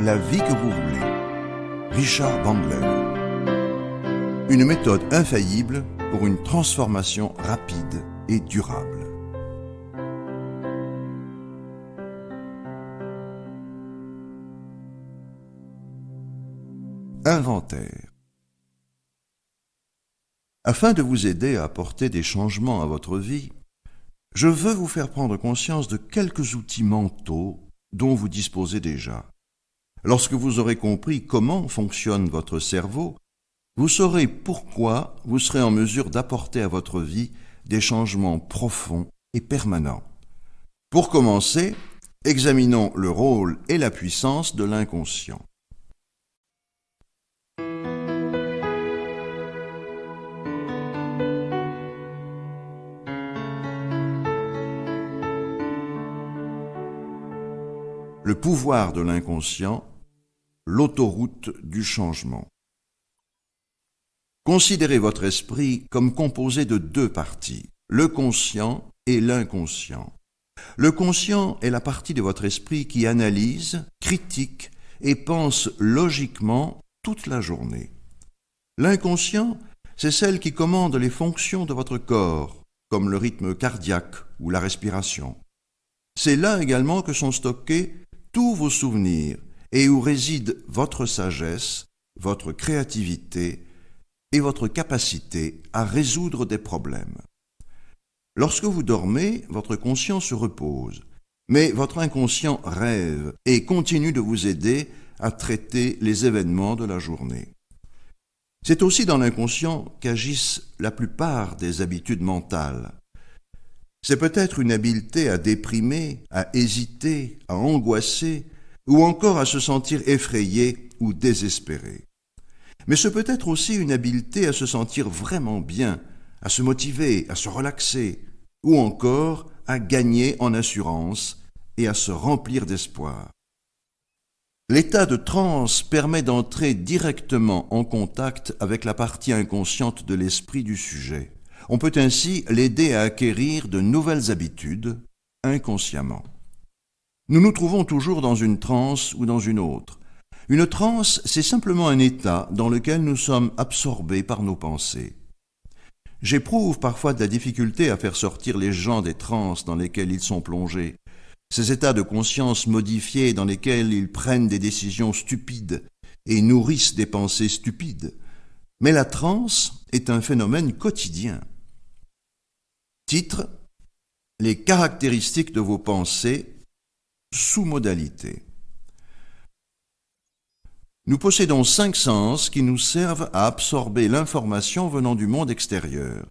la vie que vous voulez. Richard Bandler. Une méthode infaillible pour une transformation rapide et durable. Inventaire. Afin de vous aider à apporter des changements à votre vie, je veux vous faire prendre conscience de quelques outils mentaux dont vous disposez déjà. Lorsque vous aurez compris comment fonctionne votre cerveau, vous saurez pourquoi vous serez en mesure d'apporter à votre vie des changements profonds et permanents. Pour commencer, examinons le rôle et la puissance de l'inconscient. le pouvoir de l'inconscient, l'autoroute du changement. Considérez votre esprit comme composé de deux parties, le conscient et l'inconscient. Le conscient est la partie de votre esprit qui analyse, critique et pense logiquement toute la journée. L'inconscient, c'est celle qui commande les fonctions de votre corps, comme le rythme cardiaque ou la respiration. C'est là également que sont stockés vos souvenirs et où réside votre sagesse, votre créativité et votre capacité à résoudre des problèmes. Lorsque vous dormez, votre conscience se repose, mais votre inconscient rêve et continue de vous aider à traiter les événements de la journée. C'est aussi dans l'inconscient qu'agissent la plupart des habitudes mentales, c'est peut-être une habileté à déprimer, à hésiter, à angoisser, ou encore à se sentir effrayé ou désespéré. Mais ce peut être aussi une habileté à se sentir vraiment bien, à se motiver, à se relaxer, ou encore à gagner en assurance et à se remplir d'espoir. L'état de transe permet d'entrer directement en contact avec la partie inconsciente de l'esprit du sujet. On peut ainsi l'aider à acquérir de nouvelles habitudes inconsciemment. Nous nous trouvons toujours dans une transe ou dans une autre. Une transe, c'est simplement un état dans lequel nous sommes absorbés par nos pensées. J'éprouve parfois de la difficulté à faire sortir les gens des transes dans lesquelles ils sont plongés, ces états de conscience modifiés dans lesquels ils prennent des décisions stupides et nourrissent des pensées stupides. Mais la transe est un phénomène quotidien. Titre Les caractéristiques de vos pensées, sous modalité. Nous possédons cinq sens qui nous servent à absorber l'information venant du monde extérieur.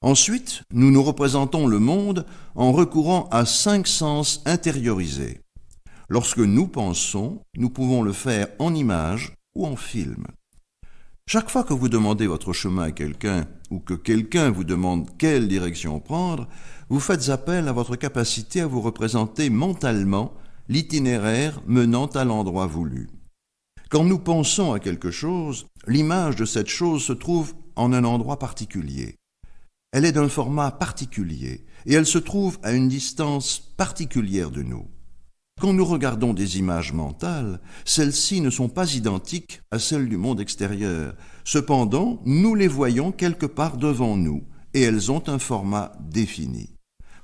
Ensuite, nous nous représentons le monde en recourant à cinq sens intériorisés. Lorsque nous pensons, nous pouvons le faire en image ou en film. Chaque fois que vous demandez votre chemin à quelqu'un ou que quelqu'un vous demande quelle direction prendre, vous faites appel à votre capacité à vous représenter mentalement l'itinéraire menant à l'endroit voulu. Quand nous pensons à quelque chose, l'image de cette chose se trouve en un endroit particulier. Elle est d'un format particulier et elle se trouve à une distance particulière de nous. Quand nous regardons des images mentales, celles-ci ne sont pas identiques à celles du monde extérieur. Cependant, nous les voyons quelque part devant nous, et elles ont un format défini.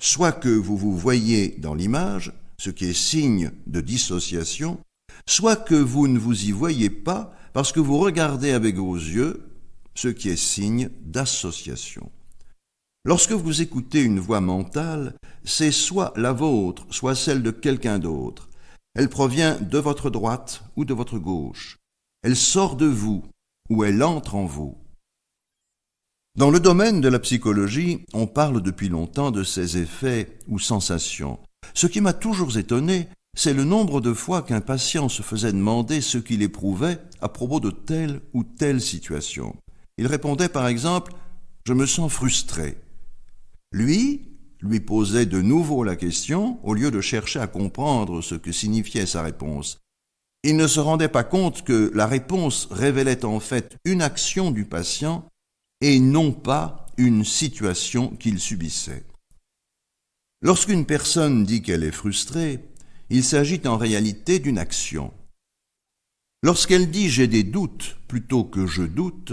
Soit que vous vous voyez dans l'image, ce qui est signe de dissociation, soit que vous ne vous y voyez pas parce que vous regardez avec vos yeux, ce qui est signe d'association. Lorsque vous écoutez une voix mentale, c'est soit la vôtre, soit celle de quelqu'un d'autre. Elle provient de votre droite ou de votre gauche. Elle sort de vous ou elle entre en vous. Dans le domaine de la psychologie, on parle depuis longtemps de ces effets ou sensations. Ce qui m'a toujours étonné, c'est le nombre de fois qu'un patient se faisait demander ce qu'il éprouvait à propos de telle ou telle situation. Il répondait par exemple ⁇ Je me sens frustré ⁇ lui lui posait de nouveau la question au lieu de chercher à comprendre ce que signifiait sa réponse. Il ne se rendait pas compte que la réponse révélait en fait une action du patient et non pas une situation qu'il subissait. Lorsqu'une personne dit qu'elle est frustrée, il s'agit en réalité d'une action. Lorsqu'elle dit j'ai des doutes plutôt que je doute,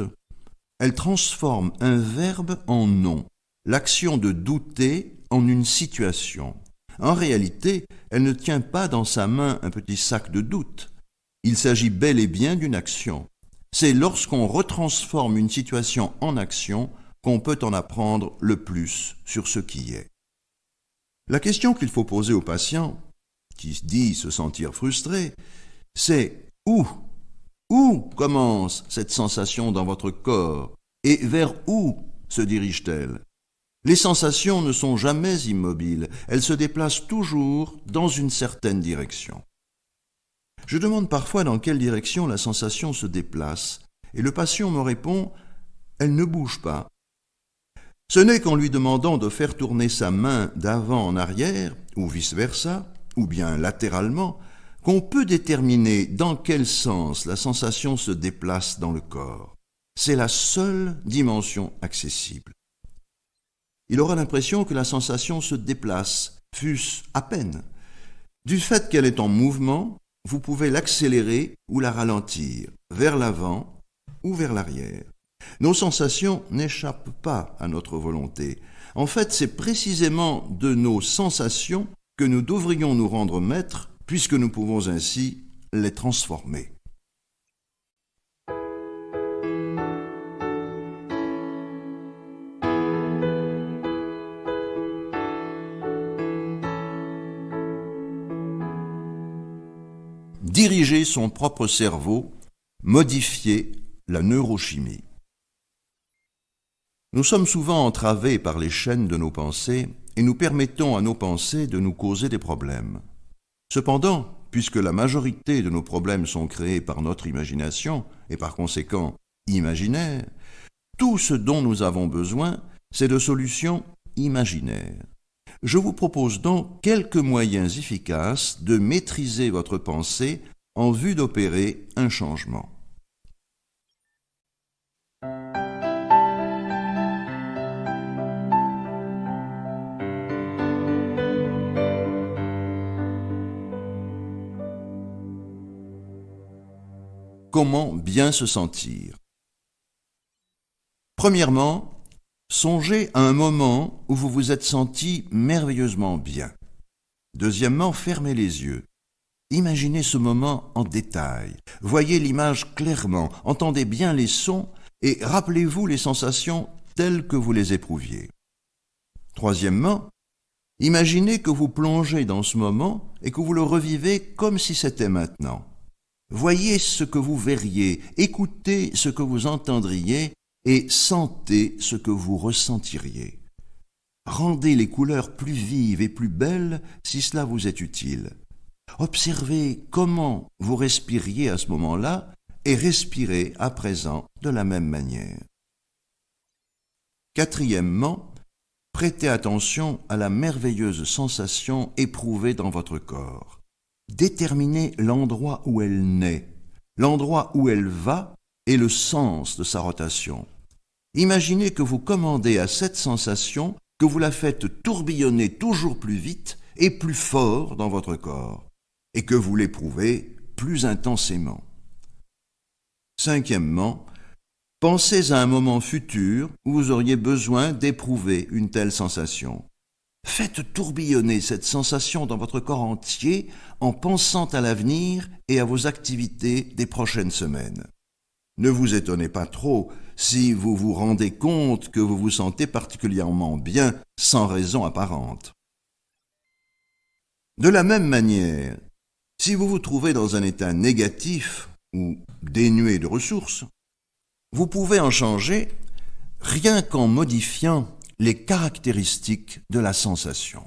elle transforme un verbe en nom l'action de douter en une situation. En réalité, elle ne tient pas dans sa main un petit sac de doute. Il s'agit bel et bien d'une action. C'est lorsqu'on retransforme une situation en action qu'on peut en apprendre le plus sur ce qui est. La question qu'il faut poser au patient, qui dit se sentir frustré, c'est où Où commence cette sensation dans votre corps Et vers où se dirige-t-elle les sensations ne sont jamais immobiles, elles se déplacent toujours dans une certaine direction. Je demande parfois dans quelle direction la sensation se déplace, et le patient me répond Elle ne bouge pas. Ce n'est qu'en lui demandant de faire tourner sa main d'avant en arrière, ou vice-versa, ou bien latéralement, qu'on peut déterminer dans quel sens la sensation se déplace dans le corps. C'est la seule dimension accessible il aura l'impression que la sensation se déplace, fût-ce à peine. Du fait qu'elle est en mouvement, vous pouvez l'accélérer ou la ralentir, vers l'avant ou vers l'arrière. Nos sensations n'échappent pas à notre volonté. En fait, c'est précisément de nos sensations que nous devrions nous rendre maîtres, puisque nous pouvons ainsi les transformer. diriger son propre cerveau, modifier la neurochimie. Nous sommes souvent entravés par les chaînes de nos pensées et nous permettons à nos pensées de nous causer des problèmes. Cependant, puisque la majorité de nos problèmes sont créés par notre imagination et par conséquent imaginaires, tout ce dont nous avons besoin, c'est de solutions imaginaires. Je vous propose donc quelques moyens efficaces de maîtriser votre pensée en vue d'opérer un changement. Comment bien se sentir Premièrement, Songez à un moment où vous vous êtes senti merveilleusement bien. Deuxièmement, fermez les yeux. Imaginez ce moment en détail. Voyez l'image clairement, entendez bien les sons et rappelez-vous les sensations telles que vous les éprouviez. Troisièmement, imaginez que vous plongez dans ce moment et que vous le revivez comme si c'était maintenant. Voyez ce que vous verriez, écoutez ce que vous entendriez et sentez ce que vous ressentiriez. Rendez les couleurs plus vives et plus belles si cela vous est utile. Observez comment vous respiriez à ce moment-là et respirez à présent de la même manière. Quatrièmement, prêtez attention à la merveilleuse sensation éprouvée dans votre corps. Déterminez l'endroit où elle naît, l'endroit où elle va et le sens de sa rotation. Imaginez que vous commandez à cette sensation que vous la faites tourbillonner toujours plus vite et plus fort dans votre corps, et que vous l'éprouvez plus intensément. Cinquièmement, pensez à un moment futur où vous auriez besoin d'éprouver une telle sensation. Faites tourbillonner cette sensation dans votre corps entier en pensant à l'avenir et à vos activités des prochaines semaines. Ne vous étonnez pas trop si vous vous rendez compte que vous vous sentez particulièrement bien sans raison apparente. De la même manière, si vous vous trouvez dans un état négatif ou dénué de ressources, vous pouvez en changer rien qu'en modifiant les caractéristiques de la sensation.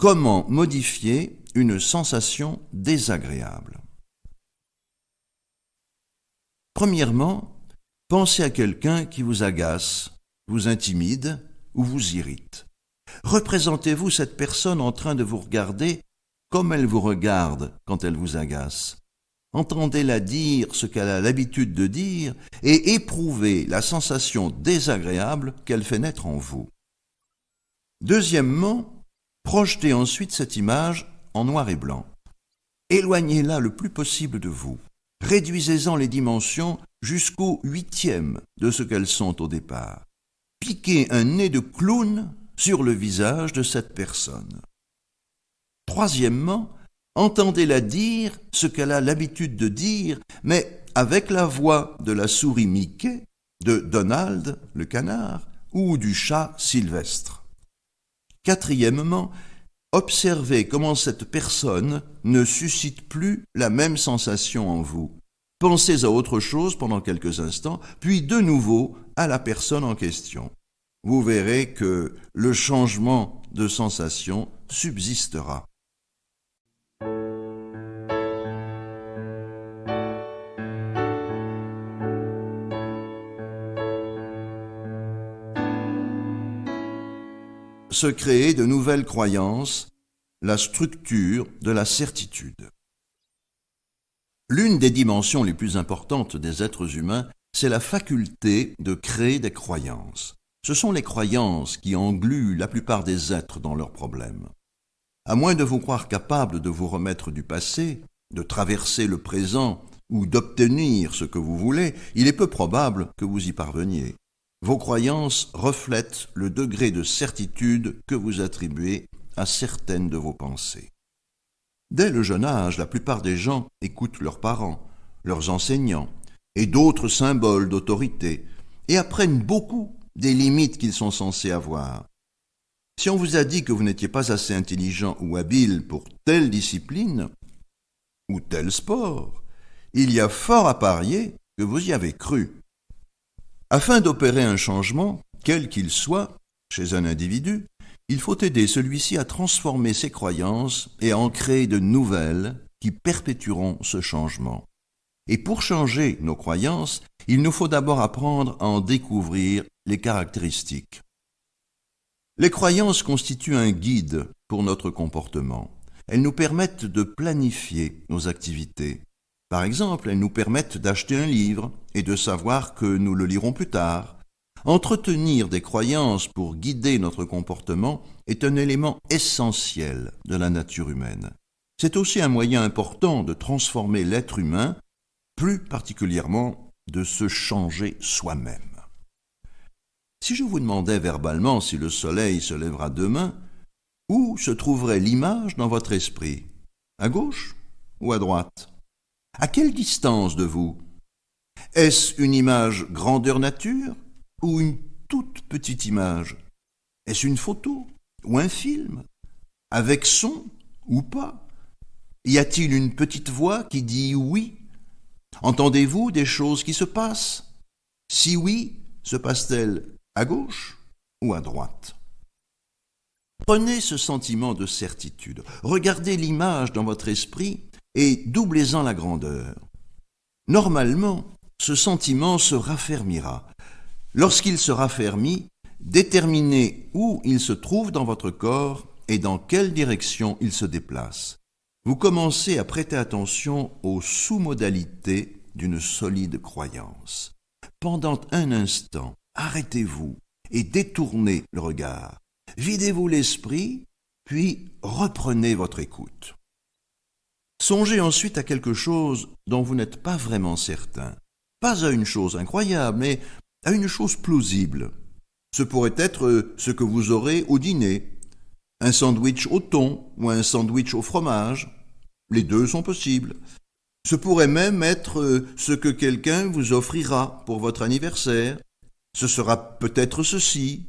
Comment modifier une sensation désagréable Premièrement, pensez à quelqu'un qui vous agace, vous intimide ou vous irrite. Représentez-vous cette personne en train de vous regarder comme elle vous regarde quand elle vous agace. Entendez-la dire ce qu'elle a l'habitude de dire et éprouvez la sensation désagréable qu'elle fait naître en vous. Deuxièmement, Projetez ensuite cette image en noir et blanc. Éloignez-la le plus possible de vous. Réduisez-en les dimensions jusqu'au huitième de ce qu'elles sont au départ. Piquez un nez de clown sur le visage de cette personne. Troisièmement, entendez-la dire ce qu'elle a l'habitude de dire, mais avec la voix de la souris Mickey, de Donald le canard ou du chat Sylvestre. Quatrièmement, observez comment cette personne ne suscite plus la même sensation en vous. Pensez à autre chose pendant quelques instants, puis de nouveau à la personne en question. Vous verrez que le changement de sensation subsistera. se créer de nouvelles croyances, la structure de la certitude. L'une des dimensions les plus importantes des êtres humains, c'est la faculté de créer des croyances. Ce sont les croyances qui engluent la plupart des êtres dans leurs problèmes. À moins de vous croire capable de vous remettre du passé, de traverser le présent ou d'obtenir ce que vous voulez, il est peu probable que vous y parveniez. Vos croyances reflètent le degré de certitude que vous attribuez à certaines de vos pensées. Dès le jeune âge, la plupart des gens écoutent leurs parents, leurs enseignants et d'autres symboles d'autorité, et apprennent beaucoup des limites qu'ils sont censés avoir. Si on vous a dit que vous n'étiez pas assez intelligent ou habile pour telle discipline ou tel sport, il y a fort à parier que vous y avez cru. Afin d'opérer un changement, quel qu'il soit, chez un individu, il faut aider celui-ci à transformer ses croyances et à en créer de nouvelles qui perpétueront ce changement. Et pour changer nos croyances, il nous faut d'abord apprendre à en découvrir les caractéristiques. Les croyances constituent un guide pour notre comportement. Elles nous permettent de planifier nos activités, par exemple, elles nous permettent d'acheter un livre et de savoir que nous le lirons plus tard. Entretenir des croyances pour guider notre comportement est un élément essentiel de la nature humaine. C'est aussi un moyen important de transformer l'être humain, plus particulièrement de se changer soi-même. Si je vous demandais verbalement si le soleil se lèvera demain, où se trouverait l'image dans votre esprit À gauche ou à droite à quelle distance de vous Est-ce une image grandeur nature ou une toute petite image Est-ce une photo ou un film Avec son ou pas Y a-t-il une petite voix qui dit oui Entendez-vous des choses qui se passent Si oui, se passe-t-elle à gauche ou à droite Prenez ce sentiment de certitude, regardez l'image dans votre esprit et doublez-en la grandeur. Normalement, ce sentiment se raffermira. Lorsqu'il se raffermit, déterminez où il se trouve dans votre corps et dans quelle direction il se déplace. Vous commencez à prêter attention aux sous-modalités d'une solide croyance. Pendant un instant, arrêtez-vous et détournez le regard. Videz-vous l'esprit, puis reprenez votre écoute. Songez ensuite à quelque chose dont vous n'êtes pas vraiment certain. Pas à une chose incroyable, mais à une chose plausible. Ce pourrait être euh, ce que vous aurez au dîner. Un sandwich au thon ou un sandwich au fromage. Les deux sont possibles. Ce pourrait même être euh, ce que quelqu'un vous offrira pour votre anniversaire. Ce sera peut-être ceci.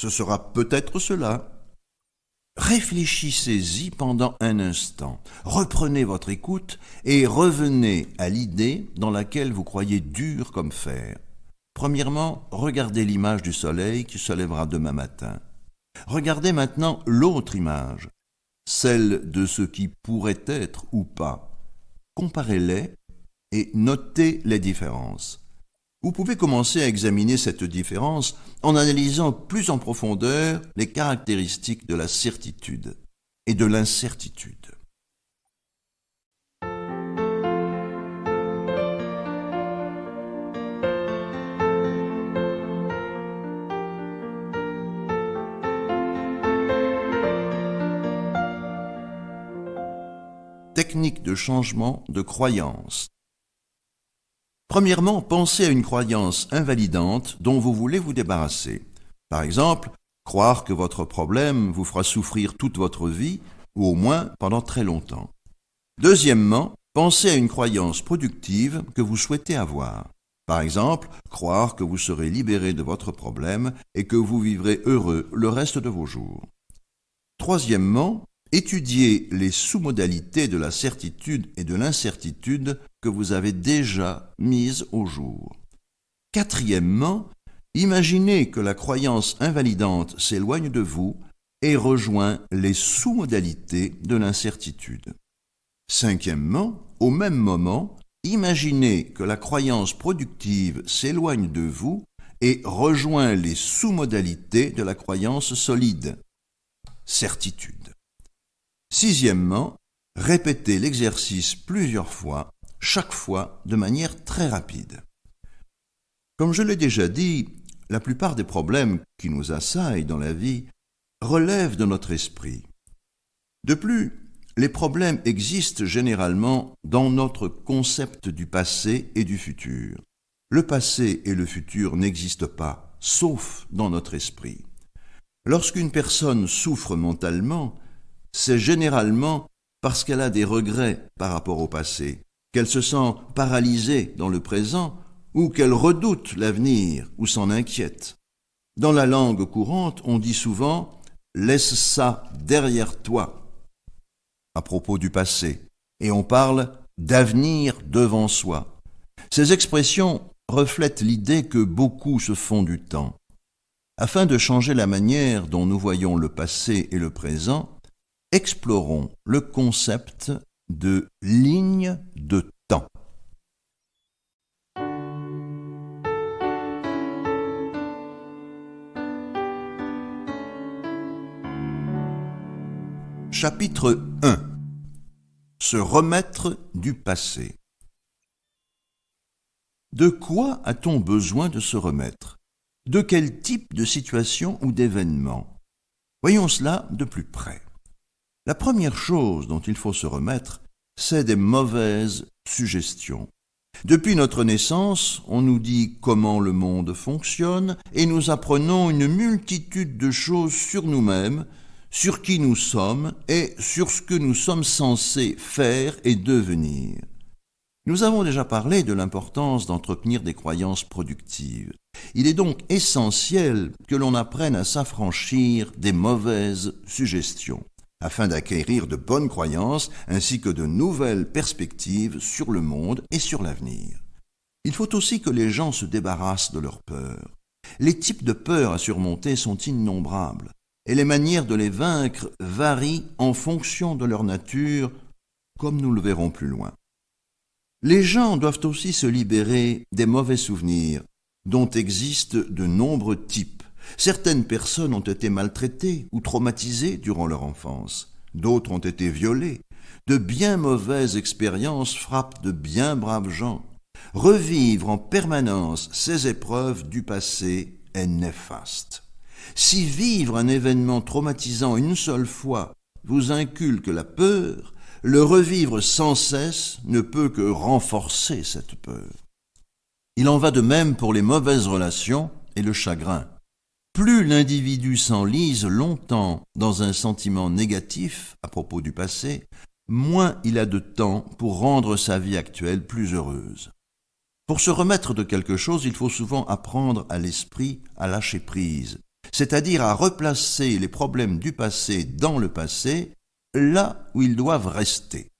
Ce sera peut-être cela. Réfléchissez-y pendant un instant, reprenez votre écoute et revenez à l'idée dans laquelle vous croyez dur comme fer. Premièrement, regardez l'image du soleil qui se lèvera demain matin. Regardez maintenant l'autre image, celle de ce qui pourrait être ou pas. Comparez-les et notez les différences. Vous pouvez commencer à examiner cette différence en analysant plus en profondeur les caractéristiques de la certitude et de l'incertitude. Technique de changement de croyance Premièrement, pensez à une croyance invalidante dont vous voulez vous débarrasser. Par exemple, croire que votre problème vous fera souffrir toute votre vie, ou au moins pendant très longtemps. Deuxièmement, pensez à une croyance productive que vous souhaitez avoir. Par exemple, croire que vous serez libéré de votre problème et que vous vivrez heureux le reste de vos jours. Troisièmement, Étudiez les sous-modalités de la certitude et de l'incertitude que vous avez déjà mises au jour. Quatrièmement, imaginez que la croyance invalidante s'éloigne de vous et rejoint les sous-modalités de l'incertitude. Cinquièmement, au même moment, imaginez que la croyance productive s'éloigne de vous et rejoint les sous-modalités de la croyance solide. Certitude. Sixièmement, répétez l'exercice plusieurs fois, chaque fois de manière très rapide. Comme je l'ai déjà dit, la plupart des problèmes qui nous assaillent dans la vie relèvent de notre esprit. De plus, les problèmes existent généralement dans notre concept du passé et du futur. Le passé et le futur n'existent pas, sauf dans notre esprit. Lorsqu'une personne souffre mentalement, c'est généralement parce qu'elle a des regrets par rapport au passé, qu'elle se sent paralysée dans le présent, ou qu'elle redoute l'avenir, ou s'en inquiète. Dans la langue courante, on dit souvent Laisse ça derrière toi à propos du passé, et on parle d'avenir devant soi. Ces expressions reflètent l'idée que beaucoup se font du temps. Afin de changer la manière dont nous voyons le passé et le présent, explorons le concept de ligne de temps. Chapitre 1 Se remettre du passé. De quoi a-t-on besoin de se remettre De quel type de situation ou d'événement Voyons cela de plus près. La première chose dont il faut se remettre, c'est des mauvaises suggestions. Depuis notre naissance, on nous dit comment le monde fonctionne et nous apprenons une multitude de choses sur nous-mêmes, sur qui nous sommes et sur ce que nous sommes censés faire et devenir. Nous avons déjà parlé de l'importance d'entretenir des croyances productives. Il est donc essentiel que l'on apprenne à s'affranchir des mauvaises suggestions afin d'acquérir de bonnes croyances ainsi que de nouvelles perspectives sur le monde et sur l'avenir. Il faut aussi que les gens se débarrassent de leurs peurs. Les types de peurs à surmonter sont innombrables, et les manières de les vaincre varient en fonction de leur nature, comme nous le verrons plus loin. Les gens doivent aussi se libérer des mauvais souvenirs, dont existent de nombreux types. Certaines personnes ont été maltraitées ou traumatisées durant leur enfance, d'autres ont été violées. De bien mauvaises expériences frappent de bien braves gens. Revivre en permanence ces épreuves du passé est néfaste. Si vivre un événement traumatisant une seule fois vous inculque la peur, le revivre sans cesse ne peut que renforcer cette peur. Il en va de même pour les mauvaises relations et le chagrin plus l'individu s'enlise longtemps dans un sentiment négatif à propos du passé, moins il a de temps pour rendre sa vie actuelle plus heureuse. Pour se remettre de quelque chose, il faut souvent apprendre à l'esprit à lâcher prise, c'est-à-dire à replacer les problèmes du passé dans le passé, là où ils doivent rester.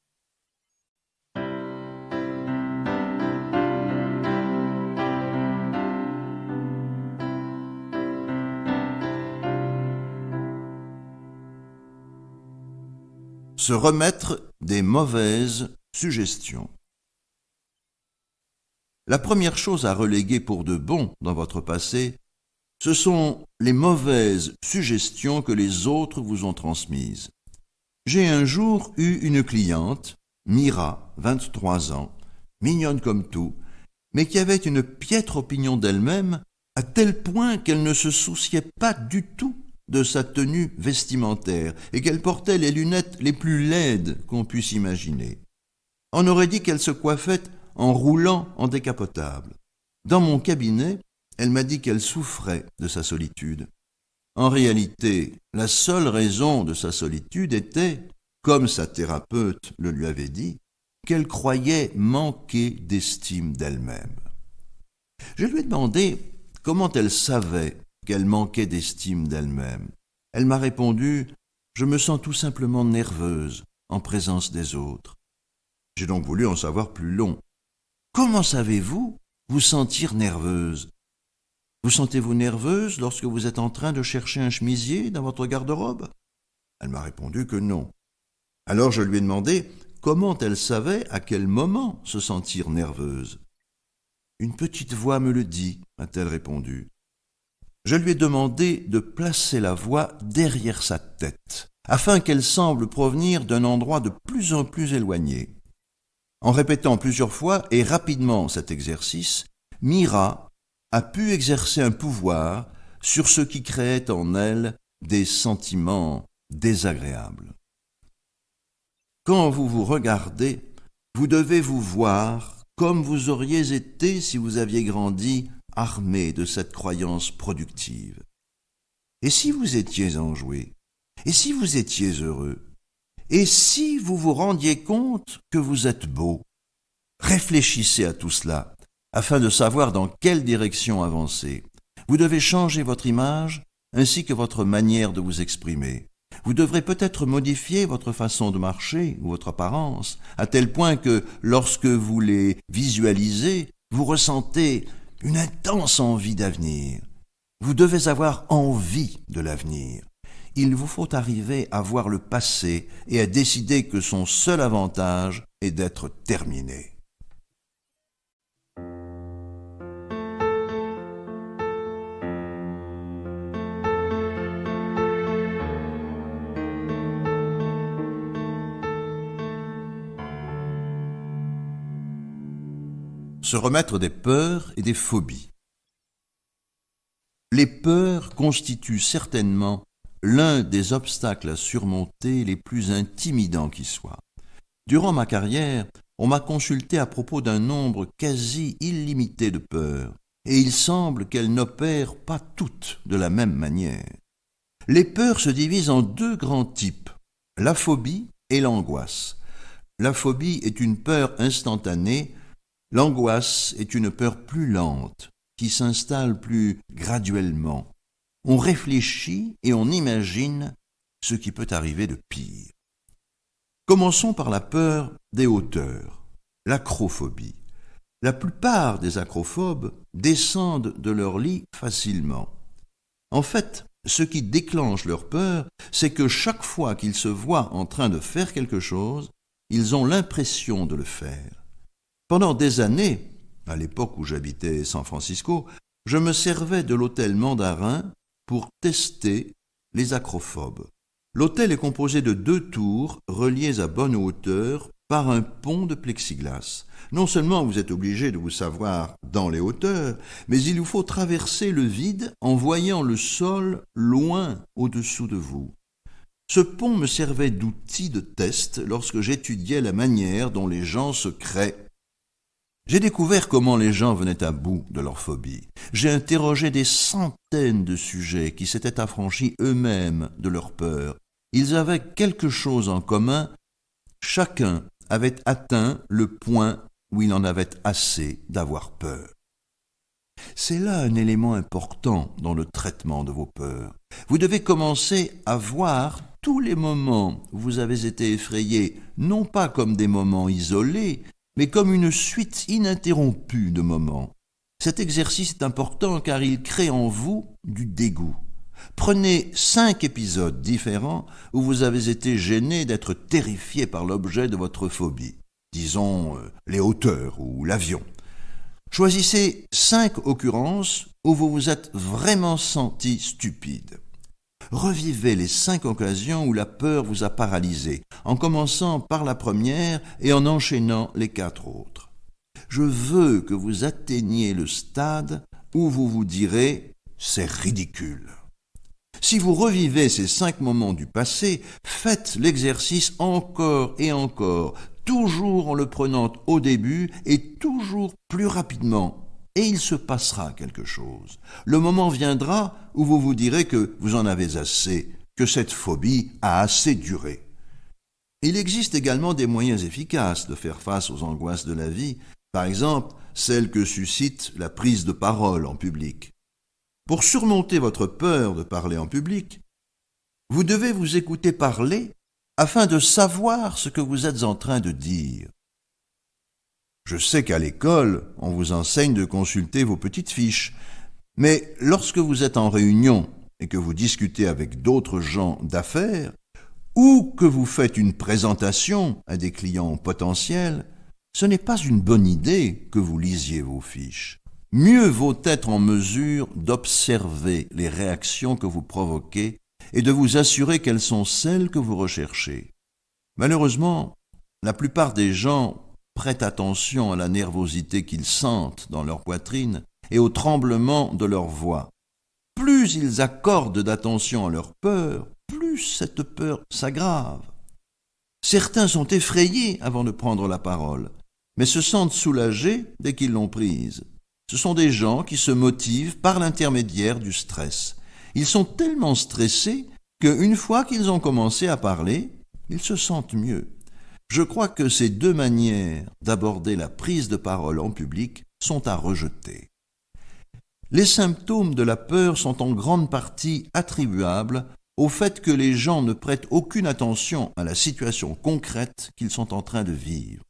se remettre des mauvaises suggestions. La première chose à reléguer pour de bon dans votre passé, ce sont les mauvaises suggestions que les autres vous ont transmises. J'ai un jour eu une cliente, Mira, 23 ans, mignonne comme tout, mais qui avait une piètre opinion d'elle-même à tel point qu'elle ne se souciait pas du tout de sa tenue vestimentaire et qu'elle portait les lunettes les plus laides qu'on puisse imaginer. On aurait dit qu'elle se coiffait en roulant en décapotable. Dans mon cabinet, elle m'a dit qu'elle souffrait de sa solitude. En réalité, la seule raison de sa solitude était, comme sa thérapeute le lui avait dit, qu'elle croyait manquer d'estime d'elle-même. Je lui ai demandé comment elle savait qu'elle manquait d'estime d'elle-même. Elle, m'a répondu Je me sens tout simplement nerveuse en présence des autres. J'ai donc voulu en savoir plus long. Comment savez-vous vous sentir nerveuse Vous sentez-vous nerveuse lorsque vous êtes en train de chercher un chemisier dans votre garde-robe Elle m'a répondu que non. Alors je lui ai demandé comment elle savait à quel moment se sentir nerveuse. Une petite voix me le dit, m'a-t-elle répondu je lui ai demandé de placer la voix derrière sa tête, afin qu'elle semble provenir d'un endroit de plus en plus éloigné. En répétant plusieurs fois et rapidement cet exercice, Mira a pu exercer un pouvoir sur ce qui créait en elle des sentiments désagréables. Quand vous vous regardez, vous devez vous voir comme vous auriez été si vous aviez grandi Armé de cette croyance productive. Et si vous étiez enjoué Et si vous étiez heureux Et si vous vous rendiez compte que vous êtes beau Réfléchissez à tout cela, afin de savoir dans quelle direction avancer. Vous devez changer votre image ainsi que votre manière de vous exprimer. Vous devrez peut-être modifier votre façon de marcher ou votre apparence, à tel point que lorsque vous les visualisez, vous ressentez une intense envie d'avenir. Vous devez avoir envie de l'avenir. Il vous faut arriver à voir le passé et à décider que son seul avantage est d'être terminé. se remettre des peurs et des phobies. Les peurs constituent certainement l'un des obstacles à surmonter les plus intimidants qui soient. Durant ma carrière, on m'a consulté à propos d'un nombre quasi illimité de peurs, et il semble qu'elles n'opèrent pas toutes de la même manière. Les peurs se divisent en deux grands types, la phobie et l'angoisse. La phobie est une peur instantanée L'angoisse est une peur plus lente, qui s'installe plus graduellement. On réfléchit et on imagine ce qui peut arriver de pire. Commençons par la peur des hauteurs, l'acrophobie. La plupart des acrophobes descendent de leur lit facilement. En fait, ce qui déclenche leur peur, c'est que chaque fois qu'ils se voient en train de faire quelque chose, ils ont l'impression de le faire. Pendant des années, à l'époque où j'habitais San Francisco, je me servais de l'hôtel mandarin pour tester les acrophobes. L'hôtel est composé de deux tours reliées à bonne hauteur par un pont de plexiglas. Non seulement vous êtes obligé de vous savoir dans les hauteurs, mais il vous faut traverser le vide en voyant le sol loin au-dessous de vous. Ce pont me servait d'outil de test lorsque j'étudiais la manière dont les gens se créent j'ai découvert comment les gens venaient à bout de leur phobie. J'ai interrogé des centaines de sujets qui s'étaient affranchis eux-mêmes de leur peur. Ils avaient quelque chose en commun. Chacun avait atteint le point où il en avait assez d'avoir peur. C'est là un élément important dans le traitement de vos peurs. Vous devez commencer à voir tous les moments où vous avez été effrayé, non pas comme des moments isolés, mais comme une suite ininterrompue de moments. Cet exercice est important car il crée en vous du dégoût. Prenez cinq épisodes différents où vous avez été gêné d'être terrifié par l'objet de votre phobie, disons euh, les hauteurs ou l'avion. Choisissez cinq occurrences où vous vous êtes vraiment senti stupide. Revivez les cinq occasions où la peur vous a paralysé, en commençant par la première et en enchaînant les quatre autres. Je veux que vous atteigniez le stade où vous vous direz C'est ridicule. Si vous revivez ces cinq moments du passé, faites l'exercice encore et encore, toujours en le prenant au début et toujours plus rapidement et il se passera quelque chose. Le moment viendra où vous vous direz que vous en avez assez, que cette phobie a assez duré. Il existe également des moyens efficaces de faire face aux angoisses de la vie, par exemple celles que suscite la prise de parole en public. Pour surmonter votre peur de parler en public, vous devez vous écouter parler afin de savoir ce que vous êtes en train de dire. Je sais qu'à l'école, on vous enseigne de consulter vos petites fiches, mais lorsque vous êtes en réunion et que vous discutez avec d'autres gens d'affaires, ou que vous faites une présentation à des clients potentiels, ce n'est pas une bonne idée que vous lisiez vos fiches. Mieux vaut être en mesure d'observer les réactions que vous provoquez et de vous assurer qu'elles sont celles que vous recherchez. Malheureusement, la plupart des gens prêtent attention à la nervosité qu'ils sentent dans leur poitrine et au tremblement de leur voix. Plus ils accordent d'attention à leur peur, plus cette peur s'aggrave. Certains sont effrayés avant de prendre la parole, mais se sentent soulagés dès qu'ils l'ont prise. Ce sont des gens qui se motivent par l'intermédiaire du stress. Ils sont tellement stressés qu'une fois qu'ils ont commencé à parler, ils se sentent mieux. Je crois que ces deux manières d'aborder la prise de parole en public sont à rejeter. Les symptômes de la peur sont en grande partie attribuables au fait que les gens ne prêtent aucune attention à la situation concrète qu'ils sont en train de vivre.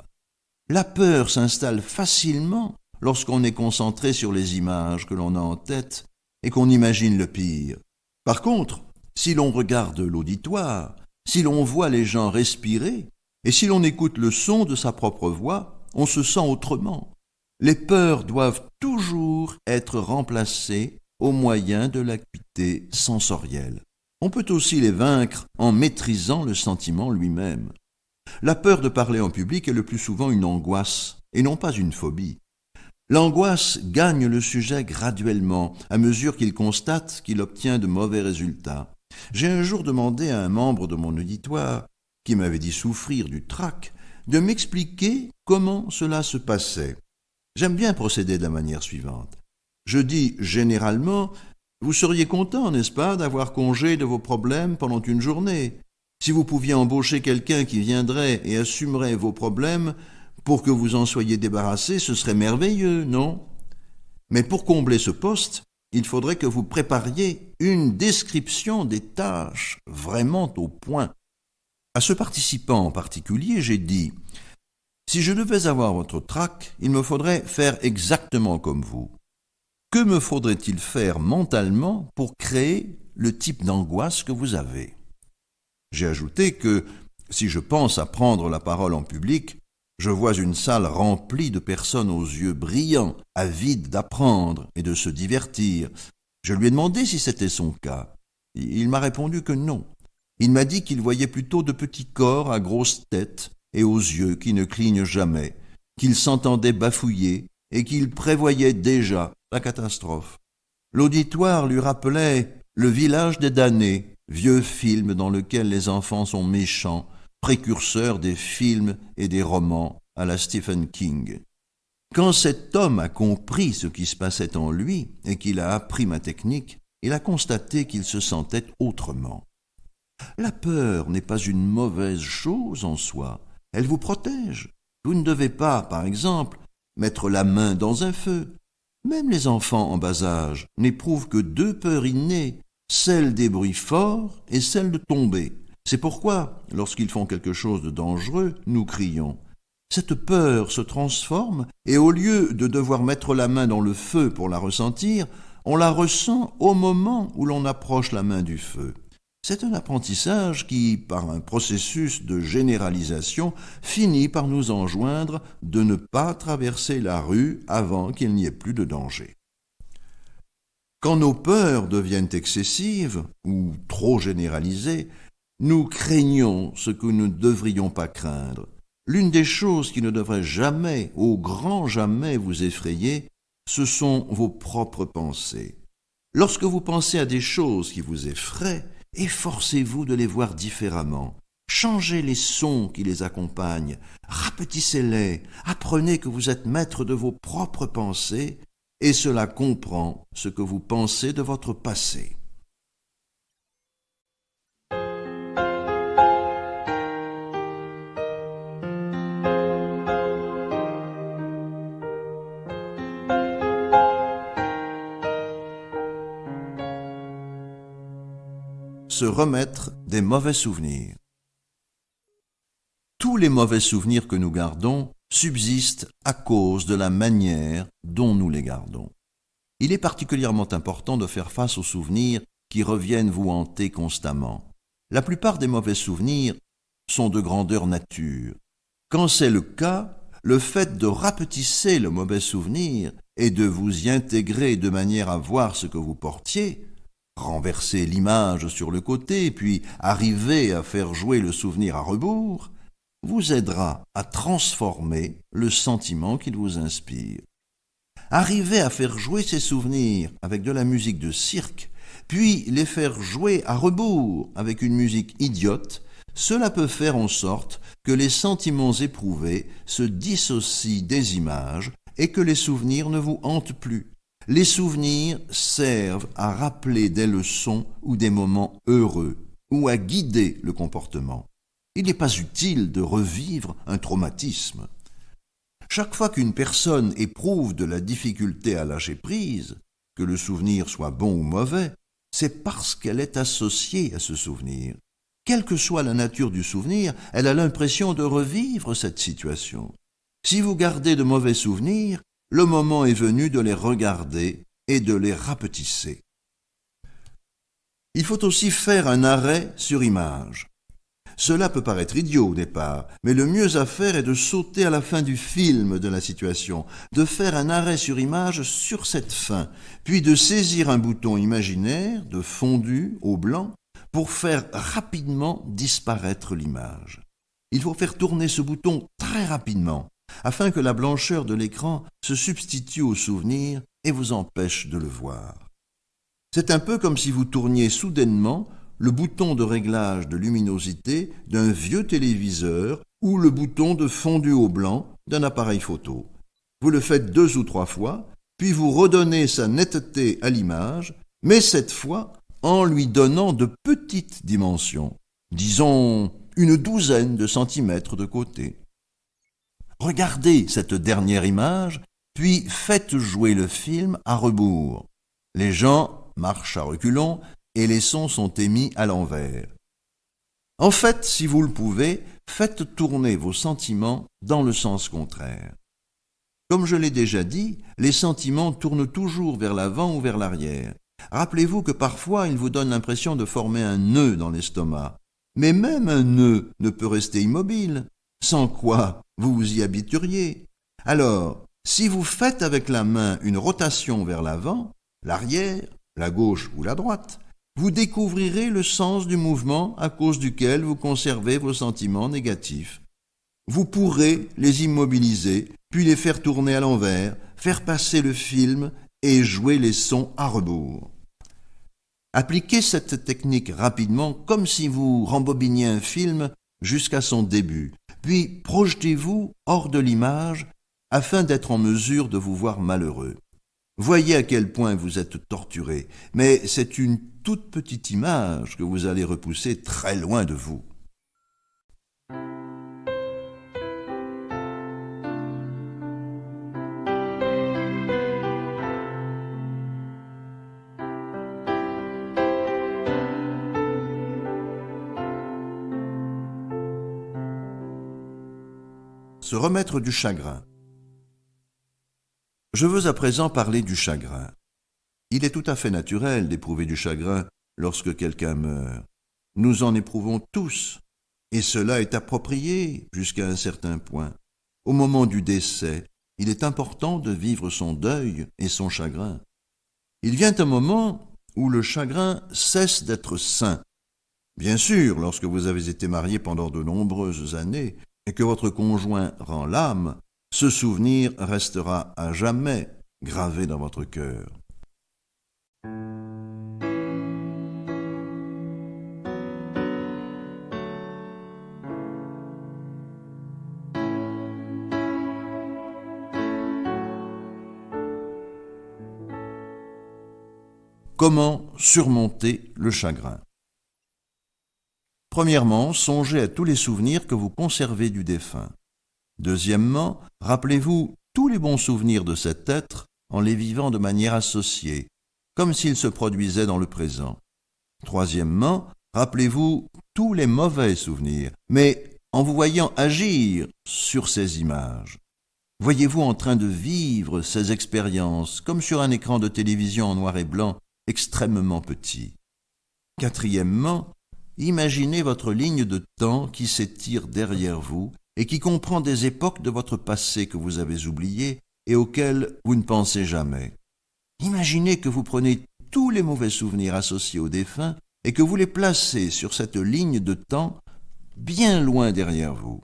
La peur s'installe facilement lorsqu'on est concentré sur les images que l'on a en tête et qu'on imagine le pire. Par contre, si l'on regarde l'auditoire, si l'on voit les gens respirer, et si l'on écoute le son de sa propre voix, on se sent autrement. Les peurs doivent toujours être remplacées au moyen de l'acuité sensorielle. On peut aussi les vaincre en maîtrisant le sentiment lui-même. La peur de parler en public est le plus souvent une angoisse et non pas une phobie. L'angoisse gagne le sujet graduellement à mesure qu'il constate qu'il obtient de mauvais résultats. J'ai un jour demandé à un membre de mon auditoire qui m'avait dit souffrir du trac, de m'expliquer comment cela se passait. J'aime bien procéder de la manière suivante. Je dis généralement Vous seriez content, n'est-ce pas, d'avoir congé de vos problèmes pendant une journée Si vous pouviez embaucher quelqu'un qui viendrait et assumerait vos problèmes pour que vous en soyez débarrassé, ce serait merveilleux, non Mais pour combler ce poste, il faudrait que vous prépariez une description des tâches vraiment au point. À ce participant en particulier, j'ai dit Si je devais avoir votre trac, il me faudrait faire exactement comme vous. Que me faudrait-il faire mentalement pour créer le type d'angoisse que vous avez J'ai ajouté que si je pense à prendre la parole en public, je vois une salle remplie de personnes aux yeux brillants, avides d'apprendre et de se divertir. Je lui ai demandé si c'était son cas. Il m'a répondu que non. Il m'a dit qu'il voyait plutôt de petits corps à grosses têtes et aux yeux qui ne clignent jamais, qu'il s'entendait bafouiller et qu'il prévoyait déjà la catastrophe. L'auditoire lui rappelait Le village des damnés, vieux film dans lequel les enfants sont méchants, précurseur des films et des romans à la Stephen King. Quand cet homme a compris ce qui se passait en lui et qu'il a appris ma technique, il a constaté qu'il se sentait autrement. La peur n'est pas une mauvaise chose en soi, elle vous protège. Vous ne devez pas, par exemple, mettre la main dans un feu. Même les enfants en bas âge n'éprouvent que deux peurs innées, celle des bruits forts et celle de tomber. C'est pourquoi, lorsqu'ils font quelque chose de dangereux, nous crions. Cette peur se transforme et au lieu de devoir mettre la main dans le feu pour la ressentir, on la ressent au moment où l'on approche la main du feu. C'est un apprentissage qui, par un processus de généralisation, finit par nous enjoindre de ne pas traverser la rue avant qu'il n'y ait plus de danger. Quand nos peurs deviennent excessives ou trop généralisées, nous craignons ce que nous ne devrions pas craindre. L'une des choses qui ne devrait jamais, au grand jamais, vous effrayer, ce sont vos propres pensées. Lorsque vous pensez à des choses qui vous effraient, Efforcez-vous de les voir différemment. Changez les sons qui les accompagnent, rapetissez-les, apprenez que vous êtes maître de vos propres pensées, et cela comprend ce que vous pensez de votre passé. se remettre des mauvais souvenirs. Tous les mauvais souvenirs que nous gardons subsistent à cause de la manière dont nous les gardons. Il est particulièrement important de faire face aux souvenirs qui reviennent vous hanter constamment. La plupart des mauvais souvenirs sont de grandeur nature. Quand c'est le cas, le fait de rapetisser le mauvais souvenir et de vous y intégrer de manière à voir ce que vous portiez renverser l'image sur le côté, puis arriver à faire jouer le souvenir à rebours, vous aidera à transformer le sentiment qu'il vous inspire. Arriver à faire jouer ces souvenirs avec de la musique de cirque, puis les faire jouer à rebours avec une musique idiote, cela peut faire en sorte que les sentiments éprouvés se dissocient des images et que les souvenirs ne vous hantent plus. Les souvenirs servent à rappeler des leçons ou des moments heureux, ou à guider le comportement. Il n'est pas utile de revivre un traumatisme. Chaque fois qu'une personne éprouve de la difficulté à lâcher prise, que le souvenir soit bon ou mauvais, c'est parce qu'elle est associée à ce souvenir. Quelle que soit la nature du souvenir, elle a l'impression de revivre cette situation. Si vous gardez de mauvais souvenirs, le moment est venu de les regarder et de les rapetisser. Il faut aussi faire un arrêt sur image. Cela peut paraître idiot au départ, mais le mieux à faire est de sauter à la fin du film de la situation, de faire un arrêt sur image sur cette fin, puis de saisir un bouton imaginaire, de fondu au blanc, pour faire rapidement disparaître l'image. Il faut faire tourner ce bouton très rapidement, afin que la blancheur de l'écran se substitue au souvenir et vous empêche de le voir. C'est un peu comme si vous tourniez soudainement le bouton de réglage de luminosité d'un vieux téléviseur ou le bouton de fondu au blanc d'un appareil photo. Vous le faites deux ou trois fois, puis vous redonnez sa netteté à l'image, mais cette fois en lui donnant de petites dimensions, disons une douzaine de centimètres de côté. Regardez cette dernière image, puis faites jouer le film à rebours. Les gens marchent à reculons et les sons sont émis à l'envers. En fait, si vous le pouvez, faites tourner vos sentiments dans le sens contraire. Comme je l'ai déjà dit, les sentiments tournent toujours vers l'avant ou vers l'arrière. Rappelez-vous que parfois ils vous donnent l'impression de former un nœud dans l'estomac. Mais même un nœud ne peut rester immobile, sans quoi vous vous y habitueriez. Alors, si vous faites avec la main une rotation vers l'avant, l'arrière, la gauche ou la droite, vous découvrirez le sens du mouvement à cause duquel vous conservez vos sentiments négatifs. Vous pourrez les immobiliser, puis les faire tourner à l'envers, faire passer le film et jouer les sons à rebours. Appliquez cette technique rapidement comme si vous rembobiniez un film jusqu'à son début, puis projetez-vous hors de l'image afin d'être en mesure de vous voir malheureux. Voyez à quel point vous êtes torturé, mais c'est une toute petite image que vous allez repousser très loin de vous. remettre du chagrin. Je veux à présent parler du chagrin. Il est tout à fait naturel d'éprouver du chagrin lorsque quelqu'un meurt. Nous en éprouvons tous, et cela est approprié jusqu'à un certain point. Au moment du décès, il est important de vivre son deuil et son chagrin. Il vient un moment où le chagrin cesse d'être sain. Bien sûr, lorsque vous avez été marié pendant de nombreuses années, et que votre conjoint rend l'âme, ce souvenir restera à jamais gravé dans votre cœur. Comment surmonter le chagrin Premièrement, songez à tous les souvenirs que vous conservez du défunt. Deuxièmement, rappelez-vous tous les bons souvenirs de cet être en les vivant de manière associée, comme s'ils se produisaient dans le présent. Troisièmement, rappelez-vous tous les mauvais souvenirs, mais en vous voyant agir sur ces images. Voyez-vous en train de vivre ces expériences comme sur un écran de télévision en noir et blanc extrêmement petit. Quatrièmement, Imaginez votre ligne de temps qui s'étire derrière vous et qui comprend des époques de votre passé que vous avez oubliées et auxquelles vous ne pensez jamais. Imaginez que vous prenez tous les mauvais souvenirs associés aux défunts et que vous les placez sur cette ligne de temps bien loin derrière vous.